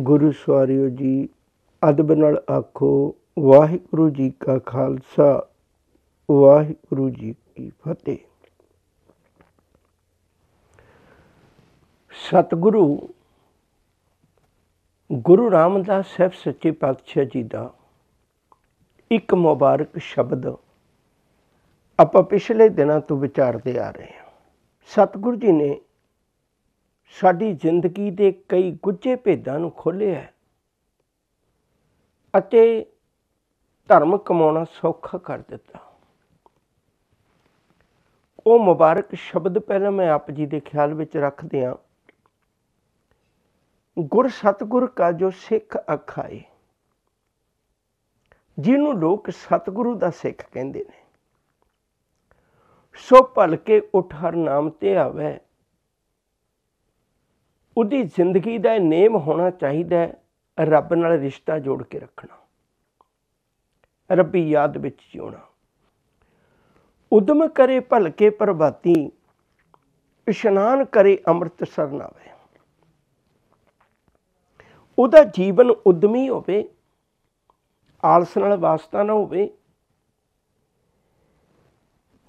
ਗੁਰੂ ਸਵਾਰਿਓ ਜੀ ਅਦਬ ਨਾਲ ਆਖੋ ਵਾਹਿਗੁਰੂ ਜੀ ਕਾ ਖਾਲਸਾ ਵਾਹਿਗੁਰੂ ਜੀ ਕੀ ਫਤਿਹ ਸਤਿਗੁਰੂ ਗੁਰੂ ਰਾਮਦਾਸ ਸਾਹਿਬ ਸੱਚੇ ਪਾਤਸ਼ਾਹ ਜੀ ਦਾ ਇੱਕ ਮੁਬਾਰਕ ਸ਼ਬਦ ਆਪਾਂ ਪਿਛਲੇ ਦਿਨਾਂ ਤੋਂ ਵਿਚਾਰਦੇ ਆ ਰਹੇ ਹਾਂ ਸਤਿਗੁਰੂ ਜੀ ਨੇ ਸਾਡੀ ਜ਼ਿੰਦਗੀ ਦੇ ਕਈ ਗੁੱਝੇ ਭੇਦਾਂ ਨੂੰ ਖੋਲਿਆ ਹੈ ਅਤੇ ਧਰਮ ਕਮਾਉਣਾ ਸੌਖਾ ਕਰ ਦਿੱਤਾ ਉਹ ਮੁਬਾਰਕ ਸ਼ਬਦ ਪਹਿਲਾਂ ਮੈਂ ਆਪ ਜੀ ਦੇ ਖਿਆਲ ਵਿੱਚ ਰੱਖਦੇ ਆ ਗੁਰ ਸਤਗੁਰ ਕਾ ਜੋ ਸਿੱਖ ਅਖਾਏ ਜਿਹਨੂੰ ਲੋਕ ਸਤਗੁਰੂ ਦਾ ਸਿੱਖ ਕਹਿੰਦੇ ਨੇ ਸੋ ਭਲਕੇ ਉਠ ਹਰ ਨਾਮ ਤੇ ਆਵੇ ਉਹਦੀ ਜ਼ਿੰਦਗੀ ਦਾ ਨੇਮ ਹੋਣਾ ਚਾਹੀਦਾ ਹੈ ਰੱਬ ਨਾਲ ਰਿਸ਼ਤਾ ਜੋੜ ਕੇ ਰੱਖਣਾ ਰੱਬੀ ਯਾਦ ਵਿੱਚ ਜਿਉਣਾ ਉਦਮ ਕਰੇ ਭਲਕੇ ਪ੍ਰਭਾਤੀ ਇਸ਼ਨਾਨ ਕਰੇ ਅੰਮ੍ਰਿਤ ਸਰਨਾਵੇ ਉਹਦਾ ਜੀਵਨ ਉਦਮੀ ਹੋਵੇ ਆਲਸ ਨਾਲ ਵਾਸਤਾ ਨਾ ਹੋਵੇ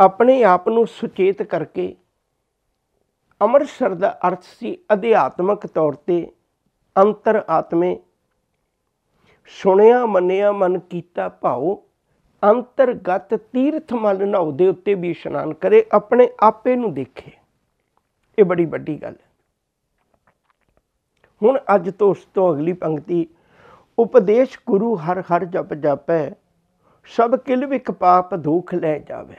ਆਪਣੇ ਆਪ ਨੂੰ ਸੁਚੇਤ ਕਰਕੇ ਅੰਮ੍ਰਿਤਸਰ ਦਾ ਅਰਥ ਸੀ ਅਧਿਆਤਮਕ ਤੌਰ ਤੇ ਅੰਤਰ ਆਤਮੇ ਸੁਣਿਆ ਮੰਨਿਆ ਮਨ ਕੀਤਾ ਭਾਉ ਅੰਤਰਗਤ ਤੀਰਥ ਮਨ ਨਾਉ ਦੇ ਉੱਤੇ ਵੀ ਇਸ਼ਨਾਨ ਕਰੇ ਆਪਣੇ ਆਪੇ ਨੂੰ ਦੇਖੇ ਇਹ ਬੜੀ ਵੱਡੀ ਗੱਲ ਹੁਣ ਅੱਜ ਤੋਂ ਉਸ ਤੋਂ ਅਗਲੀ ਪੰਕਤੀ ਉਪਦੇਸ਼ ਗੁਰੂ ਹਰ ਹਰ ਜਪ ਜਾਪੈ ਸਭ ਕਿਲ ਵਿਕ ਪਾਪ ਦੁਖ ਲੈ ਜਾਵੇ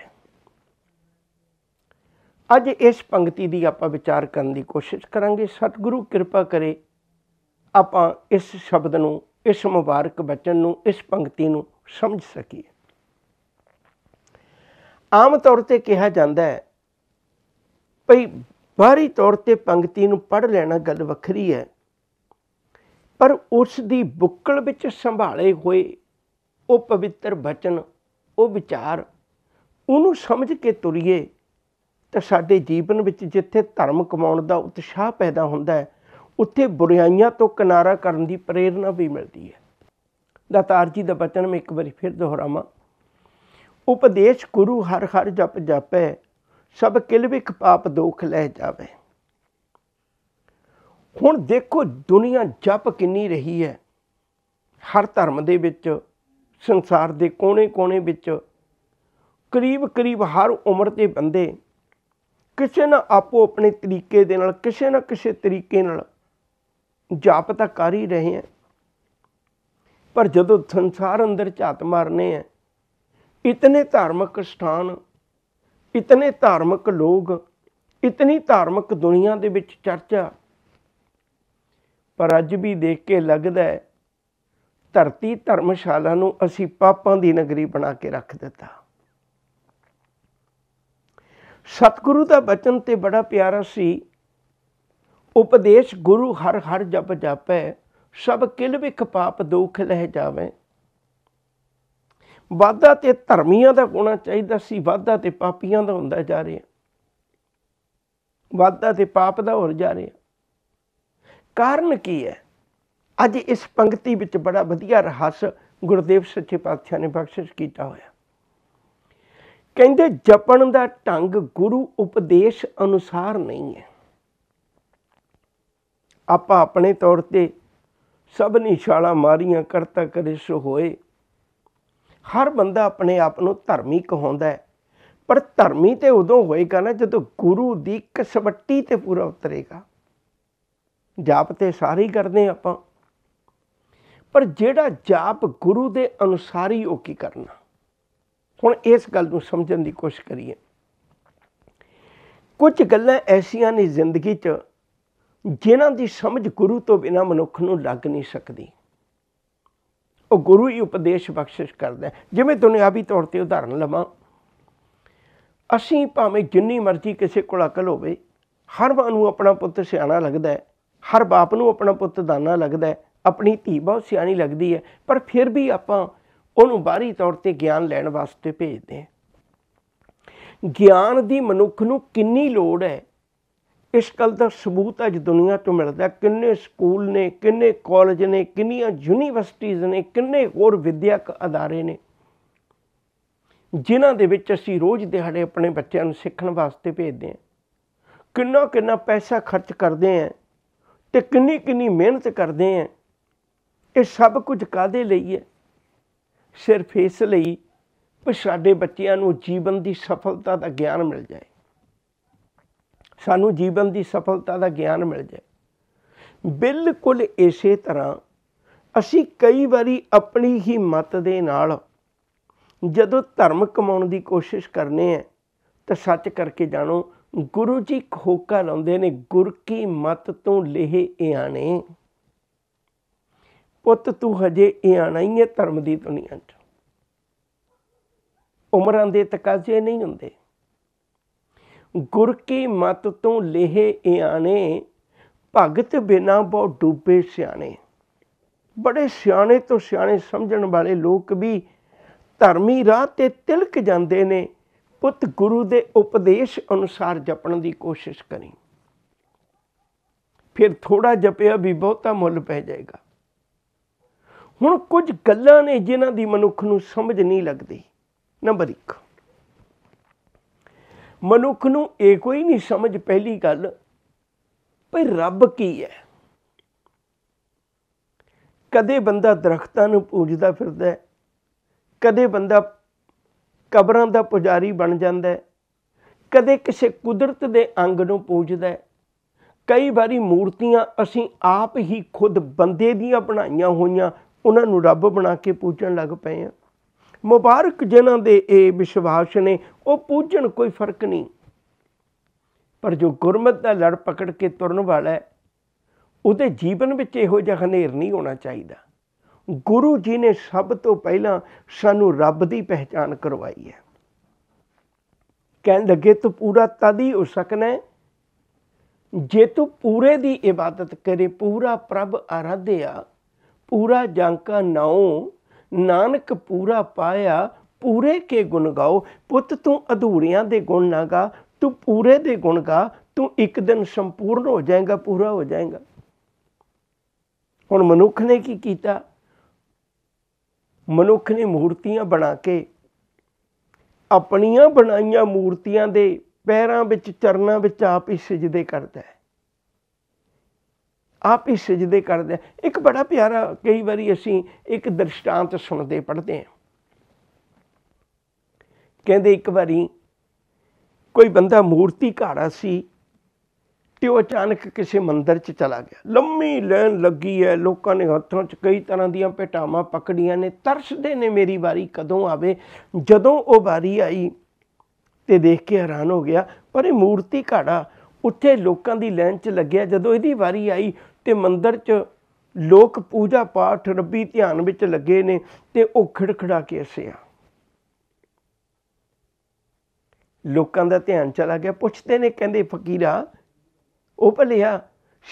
ਅੱਜ ਇਸ ਪੰਕਤੀ ਦੀ ਆਪਾਂ ਵਿਚਾਰ ਕਰਨ ਦੀ ਕੋਸ਼ਿਸ਼ ਕਰਾਂਗੇ ਸਤਿਗੁਰੂ ਕਿਰਪਾ ਕਰੇ ਆਪਾਂ ਇਸ ਸ਼ਬਦ ਨੂੰ ਇਸ ਮੁਬਾਰਕ ਬਚਨ ਨੂੰ ਇਸ ਪੰਕਤੀ ਨੂੰ ਸਮਝ ਸਕੀਏ ਆਮ ਤੌਰ ਤੇ ਕਿਹਾ ਜਾਂਦਾ ਹੈ ਭਈ ਬਾਹਰੀ ਤੌਰ ਤੇ ਪੰਕਤੀ ਨੂੰ ਪੜ ਲੈਣਾ ਗੱਲ ਵੱਖਰੀ ਹੈ ਪਰ ਉਸ ਦੀ ਬੁੱਕਲ ਵਿੱਚ ਸੰਭਾਲੇ ਹੋਏ ਉਹ ਪਵਿੱਤਰ ਬਚਨ ਉਹ ਵਿਚਾਰ ਉਹਨੂੰ ਸਮਝ ਕੇ ਤੁਰੀਏ ਤਾਂ ਸਾਡੇ ਜੀਵਨ ਵਿੱਚ ਜਿੱਥੇ ਧਰਮ ਕਮਾਉਣ ਦਾ ਉਤਸ਼ਾਹ ਪੈਦਾ ਹੁੰਦਾ ਹੈ ਉੱਥੇ ਬੁਰਾਈਆਂ ਤੋਂ ਕਿਨਾਰਾ ਕਰਨ ਦੀ ਪ੍ਰੇਰਣਾ ਵੀ ਮਿਲਦੀ ਹੈ ਦਾਤਾਰ ਜੀ ਦਾ ਬਚਨ ਮੈਂ ਇੱਕ ਵਾਰੀ ਫਿਰ ਦੁਹਰਾਵਾਂ ਉਪਦੇਸ਼ ਗੁਰੂ ਹਰ ਹਰ ਜਪ ਜਾਪੈ ਸਭ ਕਿਲਵਿਕ ਪਾਪ ਦੋਖ ਲੈ ਜਾਵੇ ਹੁਣ ਦੇਖੋ ਦੁਨੀਆ ਜਪ ਕਿੰਨੀ ਰਹੀ ਹੈ ਹਰ ਧਰਮ ਦੇ ਵਿੱਚ ਸੰਸਾਰ ਦੇ ਕੋਨੇ-ਕੋਨੇ ਵਿੱਚ ਕਰੀਬ-ਕਰੀਬ ਹਰ ਉਮਰ ਦੇ ਬੰਦੇ ਕਿਸੇ ਨਾ ਆਪੋ ਆਪਣੇ ਤਰੀਕੇ ਦੇ ਨਾਲ ਕਿਸੇ ਨਾ ਕਿਸੇ ਤਰੀਕੇ ਨਾਲ ਜਾਪ ਤਾਂ ਕਰ ਹੀ ਰਹੇ ਆ ਪਰ ਜਦੋਂ ਸੰਸਾਰ ਅੰਦਰ ਝਾਤ ਮਾਰਨੇ ਆ ਇਤਨੇ ਧਾਰਮਿਕ ਸਥਾਨ ਇਤਨੇ ਧਾਰਮਿਕ ਲੋਕ ਇਤਨੀ ਧਾਰਮਿਕ ਦੁਨੀਆ ਦੇ ਵਿੱਚ ਚਰਚਾ ਪਰ ਅੱਜ ਵੀ ਦੇਖ ਕੇ ਲੱਗਦਾ ਹੈ ਧਰਤੀ ਧਰਮਸ਼ਾਲਾ ਨੂੰ ਅਸੀਂ ਪਾਪਾਂ ਦੀ ਨਗਰੀ ਬਣਾ ਕੇ ਰੱਖ ਦਿੱਤਾ ਸਤਿਗੁਰੂ ਦਾ ਬਚਨ ਤੇ ਬੜਾ ਪਿਆਰਾ ਸੀ ਉਪਦੇਸ਼ ਗੁਰੂ ਹਰ ਹਰ ਜਪ ਜਾਪੈ ਸਭ ਕਿਲ ਵਿਖ ਪਾਪ ਦੁਖ ਲਹਿ ਜਾਵੇ ਵਾਦਾ ਤੇ ਧਰਮੀਆਂ ਦਾ ਹੋਣਾ ਚਾਹੀਦਾ ਸੀ ਵਾਦਾ ਤੇ ਪਾਪੀਆਂ ਦਾ ਹੁੰਦਾ ਜਾ ਰਿਹਾ ਵਾਦਾ ਤੇ ਪਾਪ ਦਾ ਹੋਰ ਜਾ ਰਿਹਾ ਕਾਰਨ ਕੀ ਹੈ ਅੱਜ ਇਸ ਪੰਕਤੀ ਵਿੱਚ ਬੜਾ ਵਧੀਆ ਰਹੱਸ ਗੁਰਦੇਵ ਸੱਚੇ ਪਾਤਸ਼ਾਹ ਨੇ ਬਖਸ਼ਿਸ਼ ਕੀਤਾ ਹੋਇਆ ਕਹਿੰਦੇ ਜਪਣ ਦਾ ਢੰਗ ਗੁਰੂ ਉਪਦੇਸ਼ ਅਨੁਸਾਰ ਨਹੀਂ ਹੈ ਆਪਾਂ ਆਪਣੇ ਤੌਰ ਤੇ ਸਭ ਨੇ ਛਾਲਾ ਮਾਰੀਆਂ ਕਰਤਾ ਕਰੇ ਸੋ ਹੋਏ ਹਰ ਬੰਦਾ ਆਪਣੇ ਆਪ ਨੂੰ ਧਰਮੀ ਕਹੋਂਦਾ ਹੈ ਪਰ ਧਰਮੀ ਤੇ ਉਦੋਂ ਹੋਏਗਾ ਨਾ ਜਦੋਂ ਗੁਰੂ ਦੀ ਕਸਵੱਟੀ ਤੇ ਪੂਰਾ ਉਤਰੇਗਾ ਜਾਪ ਤੇ ਸਾਰੇ ਕਰਦੇ ਆਪਾਂ ਪਰ ਜਿਹੜਾ ਜਾਪ ਗੁਰੂ ਦੇ ਅਨੁਸਾਰੀ ਹੋ ਕੀ ਕਰਨਾ ਹੁਣ ਇਸ ਗੱਲ ਨੂੰ ਸਮਝਣ ਦੀ ਕੋਸ਼ਿਸ਼ ਕਰੀਏ ਕੁਝ ਗੱਲਾਂ ਐਸੀਆਂ ਨੇ ਜ਼ਿੰਦਗੀ 'ਚ ਜਿਨ੍ਹਾਂ ਦੀ ਸਮਝ ਗੁਰੂ ਤੋਂ ਬਿਨਾ ਮਨੁੱਖ ਨੂੰ ਲੱਗ ਨਹੀਂ ਸਕਦੀ ਉਹ ਗੁਰੂ ਹੀ ਉਪਦੇਸ਼ ਬਖਸ਼ਿਸ਼ ਕਰਦਾ ਜਿਵੇਂ ਦੁਨਿਆਵੀ ਤੌਰ ਤੇ ਉਦਾਹਰਨ ਲਵਾਂ ਅਸੀਂ ਭਾਵੇਂ ਜਿੰਨੀ ਮਰਜ਼ੀ ਕਿਸੇ ਕੋਲ ਅਕਲ ਹੋਵੇ ਹਰ ਮਾਂ ਨੂੰ ਆਪਣਾ ਪੁੱਤ ਸਿਆਣਾ ਲੱਗਦਾ ਹੈ ਹਰ ਬਾਪ ਨੂੰ ਆਪਣਾ ਪੁੱਤ ਦਾਨਾ ਲੱਗਦਾ ਆਪਣੀ ਧੀ ਬਹੁਤ ਸਿਆਣੀ ਲੱਗਦੀ ਹੈ ਪਰ ਫਿਰ ਵੀ ਆਪਾਂ ਉਹਨੂੰ ਬਾਹਰੀ ਤੌਰ ਤੇ ਗਿਆਨ ਲੈਣ ਵਾਸਤੇ ਭੇਜਦੇ ਆ ਗਿਆਨ ਦੀ ਮਨੁੱਖ ਨੂੰ ਕਿੰਨੀ ਲੋੜ ਹੈ ਇਸ ਕਲ ਦਾ ਸਬੂਤ ਅੱਜ ਦੁਨੀਆ ਤੋਂ ਮਿਲਦਾ ਕਿੰਨੇ ਸਕੂਲ ਨੇ ਕਿੰਨੇ ਕਾਲਜ ਨੇ ਕਿੰਨੀਆਂ ਯੂਨੀਵਰਸਿਟੀਆਂ ਨੇ ਕਿੰਨੇ ਹੋਰ ਵਿਦਿਅਕ ਅਦਾਰੇ ਨੇ ਜਿਨ੍ਹਾਂ ਦੇ ਵਿੱਚ ਅਸੀਂ ਰੋਜ਼ ਦਿਹਾੜੇ ਆਪਣੇ ਬੱਚਿਆਂ ਨੂੰ ਸਿੱਖਣ ਵਾਸਤੇ ਭੇਜਦੇ ਆ ਕਿੰਨਾ ਕਿੰਨਾ ਪੈਸਾ ਖਰਚ ਕਰਦੇ ਆ ਤੇ ਕਿੰਨੀ ਕਿੰਨੀ ਮਿਹਨਤ ਕਰਦੇ ਆ ਇਹ ਸਭ ਕੁਝ ਕਾਦੇ ਲਈ ਹੈ ਸਿਰਫ ਇਸ ਲਈ ਕਿ ਸਾਡੇ ਬੱਚਿਆਂ ਨੂੰ ਜੀਵਨ ਦੀ ਸਫਲਤਾ ਦਾ ਗਿਆਨ ਮਿਲ ਜਾਏ ਸਾਨੂੰ ਜੀਵਨ ਦੀ ਸਫਲਤਾ ਦਾ ਗਿਆਨ ਮਿਲ ਜਾਏ ਬਿਲਕੁਲ ਇਸੇ ਤਰ੍ਹਾਂ ਅਸੀਂ ਕਈ ਵਾਰੀ ਆਪਣੀ ਹੀ ਮਤ ਦੇ ਨਾਲ ਜਦੋਂ ਧਰਮ ਕਮਾਉਣ ਦੀ ਕੋਸ਼ਿਸ਼ ਕਰਨੇ ਆ ਤਾਂ ਸੱਚ ਕਰਕੇ ਜਾਣੋ ਗੁਰੂ ਜੀ ਖੋਕਾ ਲਾਉਂਦੇ ਨੇ ਗੁਰ ਕੀ ਮਤ ਤੋਂ ਲਿਹੇ ਇਆਣੇ ਪੁੱਤ ਤੂੰ ਹਜੇ ਇਹ ਆਣਾ ਹੀ ਹੈ ਧਰਮ ਦੀ ਦੁਨੀਆ 'ਚ ਉਮਰਾਂ ਦੇ ਤਕਾਜ਼ੇ ਨਹੀਂ ਹੁੰਦੇ ਗੁਰ ਕੀ ਮਤ ਤੋਂ ਲੇਹੇ ਇਆਣੇ ਭਗਤ ਬਿਨਾ ਬਹੁ ਡੂਬੇ ਸਿਆਣੇ ਬੜੇ ਸਿਆਣੇ ਤੋਂ ਸਿਆਣੇ ਸਮਝਣ ਵਾਲੇ ਲੋਕ ਵੀ ਧਰਮੀ ਰਾਹ ਤੇ ਤਿਲਕ ਜਾਂਦੇ ਨੇ ਪੁੱਤ ਗੁਰੂ ਦੇ ਉਪਦੇਸ਼ ਅਨੁਸਾਰ ਜਪਣ ਦੀ ਕੋਸ਼ਿਸ਼ ਕਰੀ ਫਿਰ ਥੋੜਾ ਜਪਿਆ ਵੀ ਬਹੁਤਾ ਮੁੱਲ ਪੈ ਜਾਏਗਾ ਹੁਣ ਕੁਝ ਗੱਲਾਂ ਨੇ ਜਿਨ੍ਹਾਂ ਦੀ ਮਨੁੱਖ ਨੂੰ ਸਮਝ ਨਹੀਂ ਲੱਗਦੀ ਨੰਬਰ 1 ਮਨੁੱਖ ਨੂੰ ਇਹ ਕੋਈ ਨਹੀਂ ਸਮਝ ਪਹਿਲੀ ਗੱਲ ਭਈ ਰੱਬ ਕੀ ਹੈ ਕਦੇ ਬੰਦਾ ਦਰਖਤਾਂ ਨੂੰ ਪੂਜਦਾ ਫਿਰਦਾ ਹੈ ਕਦੇ ਬੰਦਾ ਕਬਰਾਂ ਦਾ ਪੁਜਾਰੀ ਬਣ ਜਾਂਦਾ ਹੈ ਕਦੇ ਕਿਸੇ ਕੁਦਰਤ ਦੇ ਅੰਗ ਨੂੰ ਪੂਜਦਾ ਹੈ ਕਈ ਵਾਰੀ ਮੂਰਤੀਆਂ ਅਸੀਂ ਆਪ ਹੀ ਖੁਦ ਬੰਦੇ ਦੀਆਂ ਬਣਾਈਆਂ ਹੋਈਆਂ ਉਹਨਾਂ ਨੂੰ ਰੱਬ ਬਣਾ ਕੇ ਪੂਜਣ ਲੱਗ ਪਏ ਆ ਮੁਬਾਰਕ ਜਿਨ੍ਹਾਂ ਦੇ ਇਹ ਵਿਸ਼ਵਾਸ ਨੇ ਉਹ ਪੂਜਣ ਕੋਈ ਫਰਕ ਨਹੀਂ ਪਰ ਜੋ ਗੁਰਮਤ ਦਾ ਲੜ ਪਕੜ ਕੇ ਤੁਰਨ ਵਾਲਾ ਹੈ ਉਹਦੇ ਜੀਵਨ ਵਿੱਚ ਇਹੋ ਜਿਹਾ ਹਨੇਰ ਨਹੀਂ ਹੋਣਾ ਚਾਹੀਦਾ ਗੁਰੂ ਜੀ ਨੇ ਸਭ ਤੋਂ ਪਹਿਲਾਂ ਸਾਨੂੰ ਰੱਬ ਦੀ ਪਹਿਚਾਨ ਕਰਵਾਈ ਹੈ ਕਹਿਣ ਲੱਗੇ ਤੂੰ ਪੂਰਾ ਤਦ ਹੀ ਹੋ ਸਕਣਾ ਜੇ ਤੂੰ ਪੂਰੇ ਦੀ ਇਬਾਦਤ ਕਰੇ ਪੂਰਾ ਪ੍ਰਭ ਆਰਾਧਿਆ ਪੂਰਾ ਜਾਂ ਨਾਉ ਨਾਨਕ ਪੂਰਾ ਪਾਇਆ ਪੂਰੇ ਕੇ ਗੁਣ ਗਾਓ ਪੁੱਤ ਤੂੰ ਅਧੂਰਿਆਂ ਦੇ ਗੁਣ ਨਾ ਗਾ ਤੂੰ ਪੂਰੇ ਦੇ ਗੁਣ ਗਾ ਤੂੰ ਇੱਕ ਦਿਨ ਸੰਪੂਰਨ ਹੋ ਜਾਏਗਾ ਪੂਰਾ ਹੋ ਜਾਏਗਾ ਹੁਣ ਮਨੁੱਖ ਨੇ ਕੀ ਕੀਤਾ ਮਨੁੱਖ ਨੇ ਮੂਰਤੀਆਂ ਬਣਾ ਕੇ ਆਪਣੀਆਂ ਬਣਾਈਆਂ ਮੂਰਤੀਆਂ ਦੇ ਪੈਰਾਂ ਵਿੱਚ ਚਰਨਾਂ ਵਿੱਚ ਆਪ ਹੀ ਸਜਦੇ ਕਰਦਾ ਹੈ ਆਪ ਹੀ ਸਜਦੇ ਕਰਦੇ ਇੱਕ ਬੜਾ ਪਿਆਰਾ ਕਈ ਵਾਰੀ ਅਸੀਂ ਇੱਕ ਦ੍ਰਿਸ਼ਟਾਂਤ ਸੁਣਦੇ ਪੜ੍ਹਦੇ ਹਾਂ ਕਹਿੰਦੇ ਇੱਕ ਵਾਰੀ ਕੋਈ ਬੰਦਾ ਮੂਰਤੀ ਘਾੜਾ ਸੀ ਤੇ ਉਹ ਅਚਾਨਕ ਕਿਸੇ ਮੰਦਿਰ 'ਚ ਚਲਾ ਗਿਆ ਲੰਮੀ ਲਾਈਨ ਲੱਗੀ ਹੈ ਲੋਕਾਂ ਨੇ ਹੱਥਾਂ 'ਚ ਕਈ ਤਰ੍ਹਾਂ ਦੀਆਂ ਪਟਾਵਾਂ ਪਕੜੀਆਂ ਨੇ ਤਰਸਦੇ ਨੇ ਮੇਰੀ ਵਾਰੀ ਕਦੋਂ ਆਵੇ ਜਦੋਂ ਉਹ ਵਾਰੀ ਆਈ ਤੇ ਦੇਖ ਕੇ ਹੈਰਾਨ ਹੋ ਗਿਆ ਪਰ ਇਹ ਮੂਰਤੀ ਘਾੜਾ ਉੱਥੇ ਲੋਕਾਂ ਦੀ ਲਾਈਨ 'ਚ ਲੱਗਿਆ ਜਦੋਂ ਇਹਦੀ ਵਾਰੀ ਆਈ ਤੇ ਮੰਦਰ 'ਚ ਲੋਕ ਪੂਜਾ ਪਾਠ ਰੱਬੀ ਧਿਆਨ ਵਿੱਚ ਲੱਗੇ ਨੇ ਤੇ ਉਹ ਖੜਖੜਾ ਕੇ ਹੱਸਿਆ ਲੋਕਾਂ ਦਾ ਧਿਆਨ ਚਲਾ ਗਿਆ ਪੁੱਛਦੇ ਨੇ ਕਹਿੰਦੇ ਫਕੀਰਾ ਉਹ ਭਲਿਆ